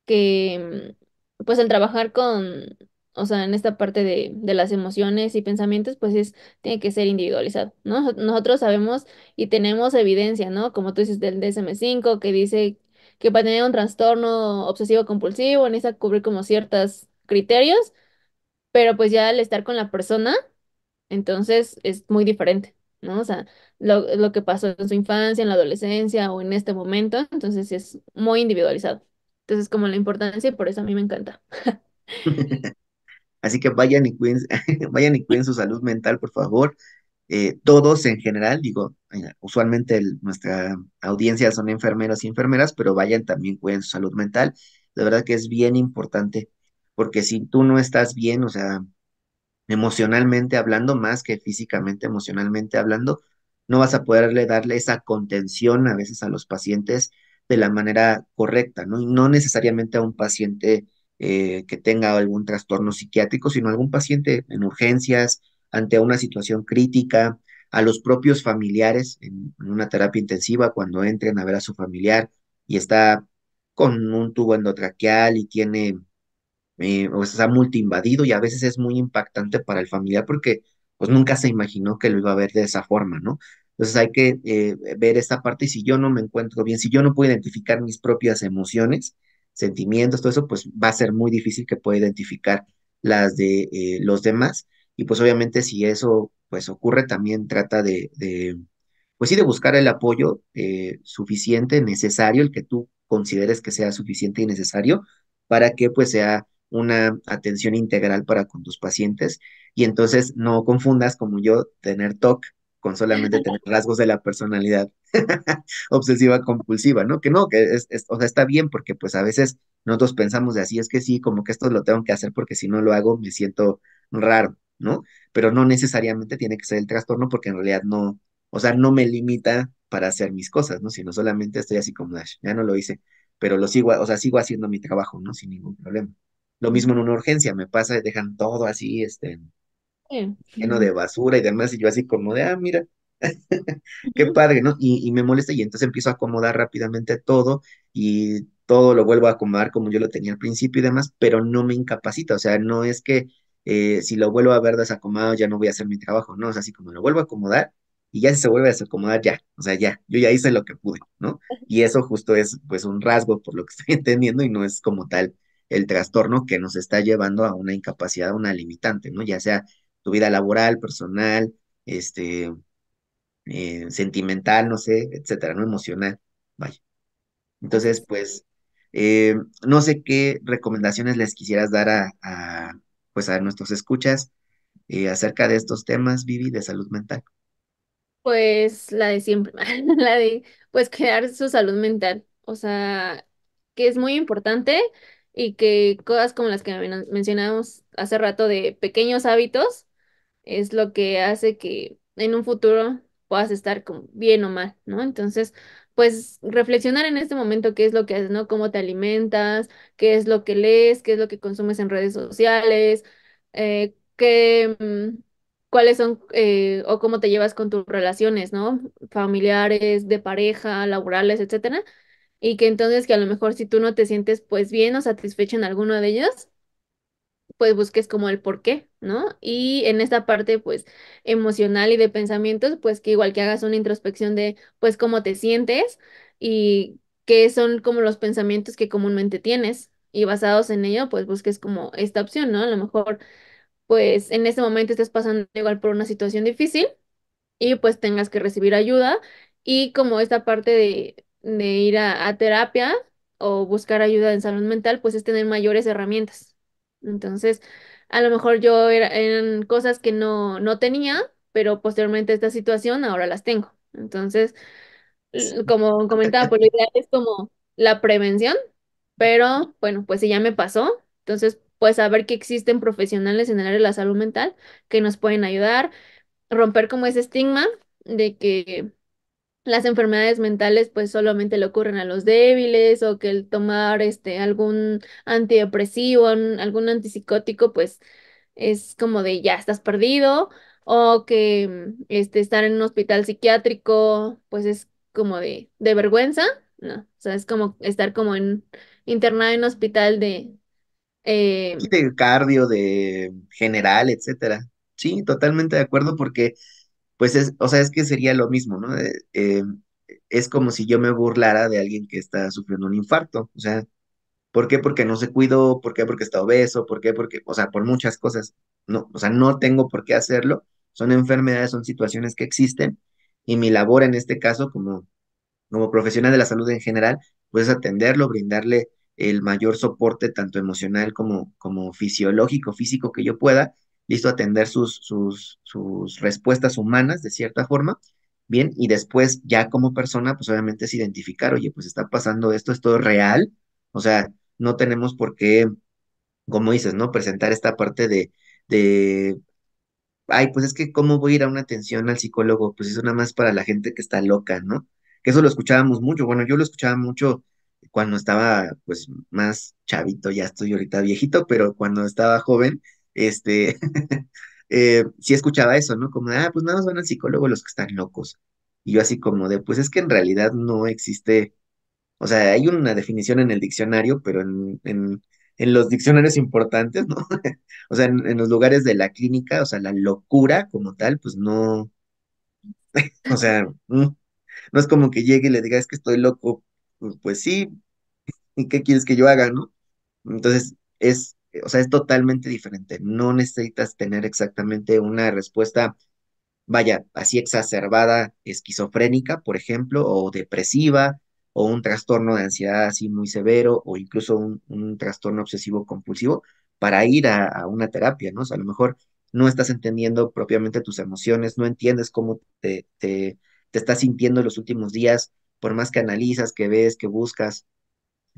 [SPEAKER 2] que, mm, pues, el trabajar con, o sea, en esta parte de, de las emociones y pensamientos, pues es, tiene que ser individualizado, ¿no? Nosotros sabemos y tenemos evidencia, ¿no? Como tú dices del DSM-5, que dice que para tener un trastorno obsesivo compulsivo necesita cubrir como ciertos criterios, pero pues ya al estar con la persona, entonces es muy diferente, ¿no? O sea, lo, que pasó en su infancia, en la adolescencia o en este momento, entonces es muy individualizado. Entonces, como la importancia, y por eso a mí me encanta.
[SPEAKER 1] *laughs* Así que vayan y cuiden, *laughs* vayan y cuiden su salud mental, por favor. Eh, todos en general, digo, eh, usualmente nuestra audiencia son enfermeros y enfermeras, pero vayan también cuiden su salud mental. De verdad que es bien importante porque si tú no estás bien, o sea, emocionalmente hablando, más que físicamente, emocionalmente hablando, no vas a poderle darle esa contención a veces a los pacientes de la manera correcta, ¿no? Y no necesariamente a un paciente eh, que tenga algún trastorno psiquiátrico, sino a algún paciente en urgencias, ante una situación crítica, a los propios familiares en, en, una terapia intensiva, cuando entren a ver a su familiar y está con un tubo endotraqueal y tiene eh, o está multiinvadido y a veces es muy impactante para el familiar porque pues nunca se imaginó que lo iba a ver de esa forma, ¿no? Entonces hay que eh, ver esta parte y si yo no me encuentro bien, si yo no puedo identificar mis propias emociones, sentimientos, todo eso, pues va a ser muy difícil que pueda identificar las de eh, los demás. Y pues obviamente si eso pues ocurre, también trata de, pues sí, de buscar el apoyo eh, suficiente, necesario, el que tú consideres que sea suficiente y necesario para que pues sea una atención integral para con tus pacientes y entonces no confundas como yo tener TOC con solamente *laughs* tener rasgos de la personalidad *laughs* obsesiva compulsiva, ¿no? Que no, que es, o sea, está bien porque pues a veces nosotros pensamos de así, es que sí, como que esto lo tengo que hacer porque si no lo hago me siento raro, ¿no? Pero no necesariamente tiene que ser el trastorno porque en realidad no, o sea, no me limita para hacer mis cosas, ¿no? Sino solamente estoy así como ya no lo hice, pero lo sigo, o sea, sigo haciendo mi trabajo, ¿no? Sin ningún problema. Lo mismo en una urgencia, me pasa, y dejan todo así, este, lleno de basura y demás, y yo así como de, ah, mira, *laughs* qué padre, ¿no? Y, me molesta y entonces empiezo a acomodar rápidamente todo y todo lo vuelvo a acomodar como yo lo tenía al principio y demás, pero no me incapacita, o sea, no es que eh, si lo vuelvo a ver desacomodado ya no voy a hacer mi trabajo, no, es así como lo vuelvo a acomodar y ya se vuelve a desacomodar, ya, o sea, ya, yo ya hice lo que pude, ¿no? Y eso justo es pues un rasgo por lo que estoy *laughs* entendiendo y no es como tal el trastorno que nos está llevando a una incapacidad, una limitante, ¿no? Ya sea tu vida laboral, personal, este, eh, sentimental, no sé, etcétera, ¿no? Emocional, vaya. Entonces, pues, eh, no sé qué recomendaciones les quisieras dar a, pues, a nuestros escuchas eh, acerca de estos temas, Vivi, de salud mental.
[SPEAKER 2] Pues la de siempre, *laughs* la de pues cuidar su salud mental, o sea, que es muy importante, y que cosas como las que mencionamos hace rato de pequeños hábitos es lo que hace que en un futuro puedas estar bien o mal, ¿no? Entonces, pues reflexionar en este momento qué es lo que haces, ¿no? Cómo te alimentas, qué es lo que lees, qué es lo que consumes en redes sociales, eh, qué, mm, cuáles son eh, o cómo te llevas con tus relaciones, ¿no? Familiares, de pareja, laborales, etcétera, y que entonces que a lo mejor si tú no te sientes pues bien o satisfecho en alguno de ellos, pues busques como el por qué, ¿no? Y en esta parte pues emocional y de pensamientos, pues que igual que hagas una introspección de pues cómo te sientes y qué son como los pensamientos que comúnmente tienes y basados en ello pues busques como esta opción, ¿no? A lo mejor pues en este momento estés pasando igual por una situación difícil y pues tengas que recibir ayuda y como esta parte de de ir a, terapia o buscar ayuda en salud mental, pues es tener mayores herramientas. Entonces, a lo mejor yo era, eran cosas que no, no tenía, pero posteriormente esta situación ahora las tengo. Entonces, como comentaba, pues es como la prevención, pero bueno, pues si ya me pasó, entonces pues saber que existen profesionales en el área de la salud mental que nos pueden ayudar, romper como ese estigma de que las enfermedades mentales pues solamente le ocurren a los débiles o que el tomar este algún antidepresivo, algún antipsicótico pues es como de ya estás perdido o que mm, este estar en un hospital psiquiátrico pues es como de de vergüenza, no, o sea, es como estar como en internado en un hospital de eh,
[SPEAKER 1] de cardio, de general, etcétera. Sí, totalmente de acuerdo porque pues es, o sea, es que sería lo mismo, ¿no? Eh, es como si yo me burlara de alguien que está sufriendo un infarto, o sea, ¿por qué? Porque no se cuidó, ¿por qué? Porque está obeso, ¿por qué? Porque, o sea, por muchas cosas, no, o sea, no tengo por qué hacerlo, son enfermedades, son situaciones que existen y mi labor en este caso como, como profesional de la salud en general, pues atenderlo, brindarle el mayor soporte tanto emocional como, como fisiológico, físico que yo pueda listo a atender sus, sus, sus respuestas humanas de cierta forma, bien, y después ya como persona, pues obviamente es identificar, oye, pues está pasando esto, esto es real, o sea, no tenemos por qué, como dices, ¿no? Presentar esta parte de, de, ay, pues es que cómo voy a ir a una atención al psicólogo, pues eso nada más para la gente que está loca, ¿no? Que eso lo escuchábamos mucho, bueno, yo lo escuchaba mucho cuando estaba pues más chavito, ya estoy ahorita viejito, pero cuando estaba joven, este, si *laughs* eh, escuchaba eso, ¿no? Como, ah, pues nada más van al psicólogo los que están locos. Y yo así como de, pues es que en realidad no existe, o sea, hay una definición en el diccionario, pero en, en, los diccionarios importantes, ¿no? *laughs* o sea, en, en, los lugares de la clínica, o sea, la locura como tal, pues no, *laughs* o sea, mm, no es como que llegue y le diga, es que estoy loco, pues sí, ¿y qué quieres que yo haga, no? Entonces, es o sea, es totalmente diferente. No necesitas tener exactamente una respuesta, vaya, así exacerbada, esquizofrénica, por ejemplo, o depresiva, o un trastorno de ansiedad así muy severo, o incluso un, trastorno obsesivo compulsivo, para ir a, una terapia, ¿no? O sea, a lo mejor no estás entendiendo propiamente tus emociones, no entiendes cómo te, te, te estás sintiendo los últimos días, por más que analizas, que ves, que buscas,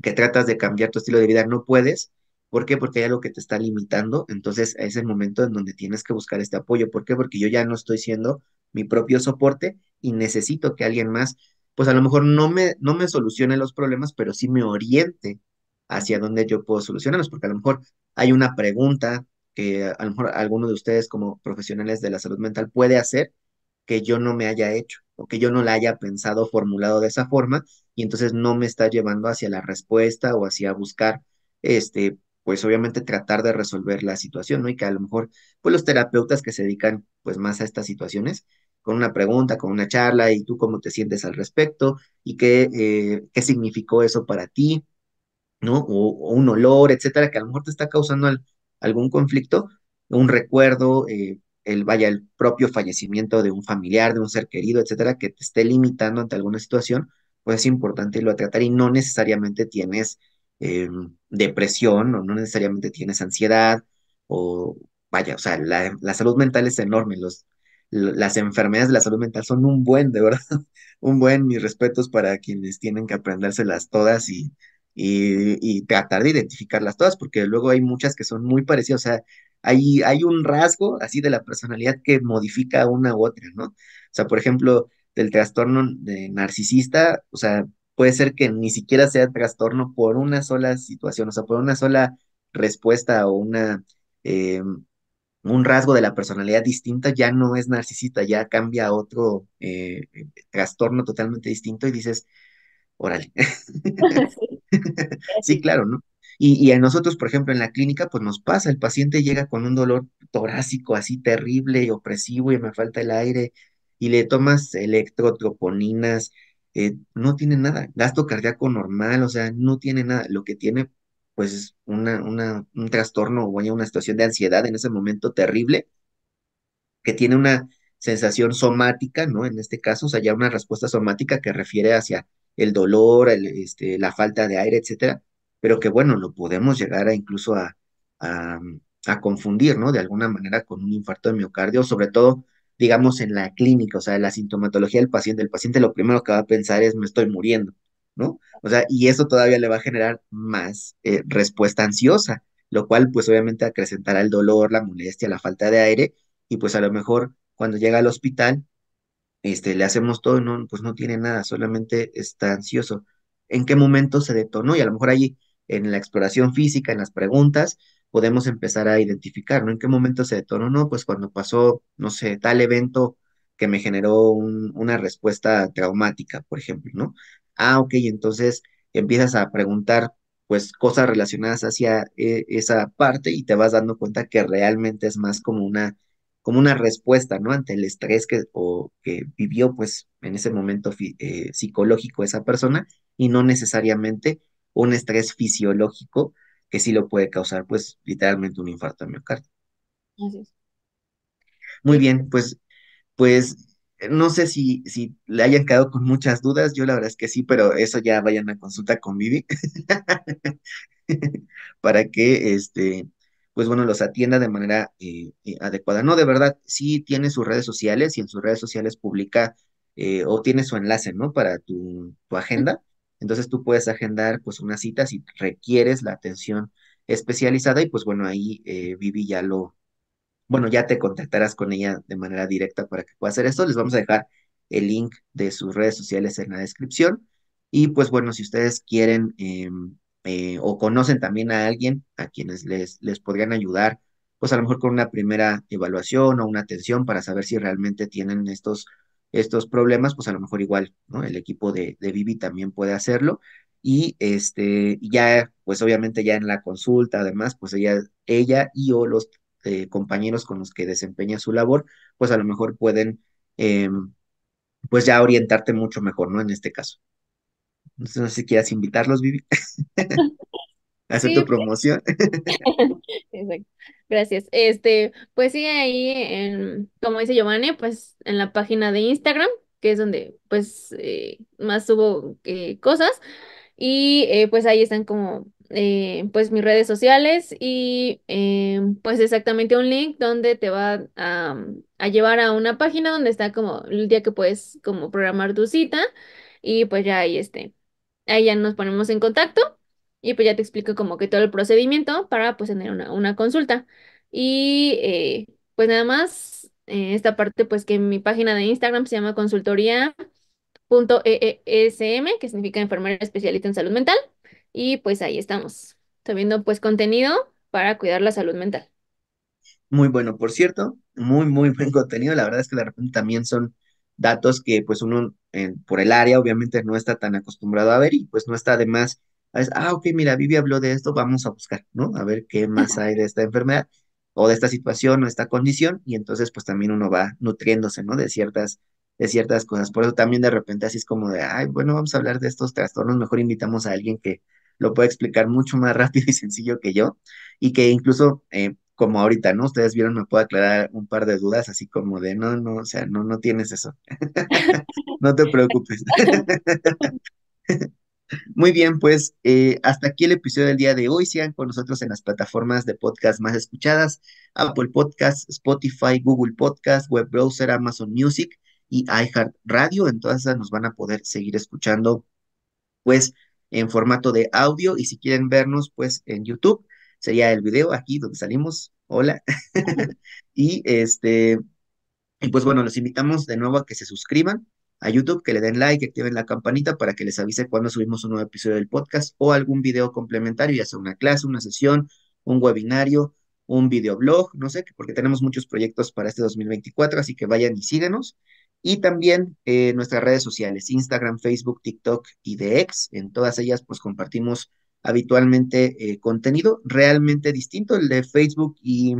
[SPEAKER 1] que tratas de cambiar tu estilo de vida, no puedes, ¿Por qué? Porque hay algo que te está limitando, entonces es el momento en donde tienes que buscar este apoyo. ¿Por qué? Porque yo ya no estoy siendo mi propio soporte y necesito que alguien más, pues a lo mejor no me, no me solucione los problemas, pero sí me oriente hacia dónde yo puedo solucionarlos, porque a lo mejor hay una pregunta que a lo mejor alguno de ustedes como profesionales de la salud mental puede hacer que yo no me haya hecho o que yo no la haya pensado formulado de esa forma y entonces no me está llevando hacia la respuesta o hacia buscar este pues obviamente tratar de resolver la situación, ¿no? Y que a lo mejor, pues los terapeutas que se dedican pues más a estas situaciones, con una pregunta, con una charla, y tú cómo te sientes al respecto, y qué, eh, qué significó eso para ti, ¿no? O, un olor, etcétera, que a lo mejor te está causando algún conflicto, un recuerdo, eh, el, vaya, el propio fallecimiento de un familiar, de un ser querido, etcétera, que te esté limitando ante alguna situación, pues es importante irlo a tratar y no necesariamente tienes eh, depresión o no necesariamente tienes ansiedad o vaya, o sea, la, salud mental es enorme, los, las enfermedades de la salud mental son un buen, de verdad, *laughs* un buen, mis respetos para quienes tienen que aprendérselas todas y, y, y tratar de identificarlas todas, porque luego hay muchas que son muy parecidas, o sea, hay, hay un rasgo así de la personalidad que modifica una u otra, ¿no? O sea, por ejemplo, del trastorno de narcisista, o sea, puede ser que ni siquiera sea trastorno por una sola situación, o sea, por una sola respuesta o una, em, un rasgo de la personalidad distinta, ya no es narcisista, ya cambia a otro eh, trastorno totalmente distinto y dices, órale. *laughs* sí, *laughs* claro, ¿no? Y, y, a nosotros, por ejemplo, en la clínica, pues nos pasa, el paciente llega con un dolor torácico así terrible y opresivo y me falta el aire y le tomas electrotroponinas, eh, no tiene nada, gasto cardíaco normal, o sea, no tiene nada, lo que tiene pues es una, una, un trastorno o una situación de ansiedad en ese momento terrible, que tiene una sensación somática, ¿no? En este caso, o sea, ya una respuesta somática que refiere hacia el dolor, este, la falta de aire, etcétera, pero que bueno, lo podemos llegar a incluso a, a, confundir, ¿no? De alguna manera con un infarto de miocardio, sobre todo digamos, en la clínica, o sea, la sintomatología del paciente. El paciente lo primero que va a pensar es me estoy muriendo, ¿no? O sea, y eso todavía le va a generar más eh, respuesta ansiosa, lo cual pues obviamente acrecentará el dolor, la molestia, la falta de aire y pues a lo mejor cuando llega al hospital, este, le hacemos todo no, pues no tiene nada, solamente está ansioso. ¿En qué momento se detonó? Y a lo mejor ahí, en la exploración física, en las preguntas, podemos empezar a identificar, ¿no? ¿En qué momento se detonó? No, pues cuando pasó, no sé, tal evento que me generó una respuesta traumática, por ejemplo, ¿no? Ah, ok, entonces empiezas a preguntar, pues, cosas relacionadas hacia eh, esa parte y te vas dando cuenta que realmente es más como una, como una respuesta, ¿no? Ante el estrés que, o, que vivió, pues, en ese momento eh, psicológico esa persona y no necesariamente un estrés fisiológico que sí lo puede causar, pues, literalmente un infarto de miocardio. Así Muy bien, pues, pues, no sé si, si le hayan quedado con muchas dudas, yo la verdad es que sí, pero eso ya vayan a consulta con Vivi, *laughs* para que, este, pues bueno, los atienda de manera eh, eh, adecuada. No, de verdad, sí tiene sus redes sociales y en sus redes sociales publica eh, o tiene su enlace, ¿no? Para tu, tu agenda entonces tú puedes agendar pues una cita si requieres la atención especializada y pues bueno, ahí eh, Vivi ya lo, bueno, ya te contactarás con ella de manera directa para que pueda hacer esto. Les vamos a dejar el link de sus redes sociales en la descripción. Y pues bueno, si ustedes quieren eh, eh, o conocen también a alguien a quienes les, les podrían ayudar, pues a lo mejor con una primera evaluación o una atención para saber si realmente tienen estos estos problemas, pues a lo mejor igual, ¿no? El equipo de, Vivi también puede hacerlo. Y este, ya, pues obviamente ya en la consulta, además, pues ella, ella y o los eh, compañeros con los que desempeña su labor, pues a lo mejor pueden, em, pues ya orientarte mucho mejor, ¿no? En este caso. Entonces, no sé si quieras invitarlos, Vivi. *laughs* Hacer tu *laughs* promoción.
[SPEAKER 2] Exacto. Gracias. Este, pues sí, ahí, en, como dice Giovanni, pues en la página de Instagram, que es donde pues eh, más subo eh, cosas. Y eh, pues ahí están como pues mis redes sociales y pues exactamente un link donde te va a, a llevar a una página donde está como el día que puedes como programar tu cita y pues ya ahí este, ahí ya nos ponemos en contacto y pues ya te explico como que todo el procedimiento para pues tener una, una consulta. Y eh, pues nada más, eh, esta parte pues que mi página de Instagram se llama consultoría.esm, e que significa enfermera especialista en salud mental. Y pues ahí estamos, subiendo pues contenido para cuidar la salud mental.
[SPEAKER 1] Muy bueno, por cierto, muy, muy *laughs* buen contenido. La verdad es que de repente también son datos que pues uno eh, por el área obviamente no está tan acostumbrado a ver y pues no está de más ah, ok, mira, Vivi habló de esto, vamos a buscar, ¿no? A ver qué más hay de esta enfermedad o de esta situación o esta condición y entonces pues también uno va nutriéndose, ¿no? De ciertas, de ciertas cosas. Por eso también de repente así es como de, ay, bueno, vamos a hablar de estos trastornos, mejor invitamos a alguien que lo pueda explicar mucho más *laughs* rápido y sencillo que yo y que incluso... Eh, como ahorita, ¿no? Ustedes vieron, me puedo aclarar un par de dudas, así como de, no, no, o sea, no, no tienes eso. *laughs* no te preocupes. *laughs* Muy bien, pues eh, hasta aquí el episodio del día de hoy. Sean con nosotros en las plataformas de podcast más escuchadas, Apple Podcast, Spotify, Google Podcast, Web Browser, Amazon Music y iHeartRadio. En todas esas nos van a poder seguir escuchando, pues, en formato de audio. Y si quieren vernos, pues, en YouTube, sería el video aquí donde salimos. Hola. *laughs* *laughs* y este, y pues bueno, los invitamos de nuevo a que se suscriban a YouTube, que le den like, activen la campanita para que les avise cuando subimos un nuevo episodio del podcast o algún video complementario, ya sea una clase, una sesión, un webinario, un videoblog, no sé, porque tenemos muchos proyectos para este 2024, así que vayan y síguenos. Y también eh, nuestras redes sociales, Instagram, Facebook, TikTok y DX. En todas ellas, pues compartimos habitualmente eh, contenido realmente distinto. El de Facebook y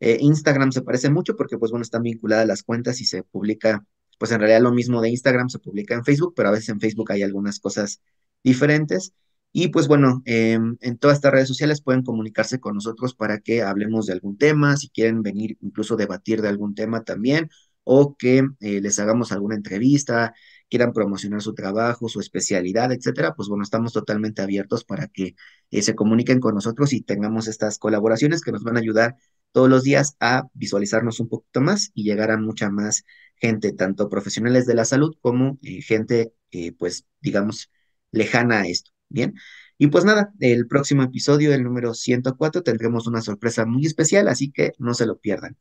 [SPEAKER 1] eh, Instagram se parece mucho porque, pues bueno, están vinculadas las cuentas y se publica pues en realidad lo mismo de Instagram se publica en Facebook, pero a veces en Facebook hay algunas cosas diferentes. Y pues bueno, em, en todas estas redes sociales pueden comunicarse con nosotros para que hablemos de algún tema, si quieren venir incluso debatir de algún tema también, o que eh, les hagamos alguna entrevista, quieran promocionar su trabajo, su especialidad, etcétera, pues bueno, estamos totalmente abiertos para que eh, se comuniquen con nosotros y tengamos estas colaboraciones que nos van a ayudar todos los días a visualizarnos un poquito más y llegar a mucha más gente, tanto profesionales de la salud como eh, gente, eh, pues, digamos, lejana a esto. Bien. Y pues nada, el próximo episodio, el número 104, tendremos una sorpresa muy especial, así que no se lo pierdan.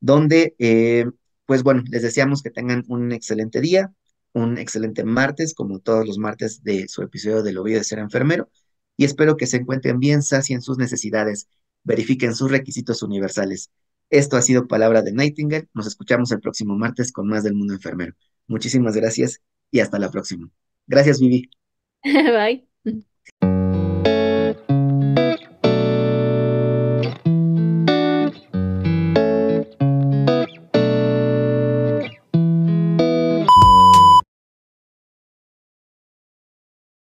[SPEAKER 1] Donde, eh, pues bueno, les deseamos que tengan un excelente día, un excelente martes, como todos los martes de su episodio lo lo de Ser Enfermero, y espero que se encuentren bien, sacien sus necesidades, verifiquen sus requisitos universales esto ha sido Palabra de Nightingale. Nos escuchamos el próximo martes con más del mundo enfermero. Muchísimas gracias y hasta la próxima. Gracias, Vivi.
[SPEAKER 2] *laughs* Bye.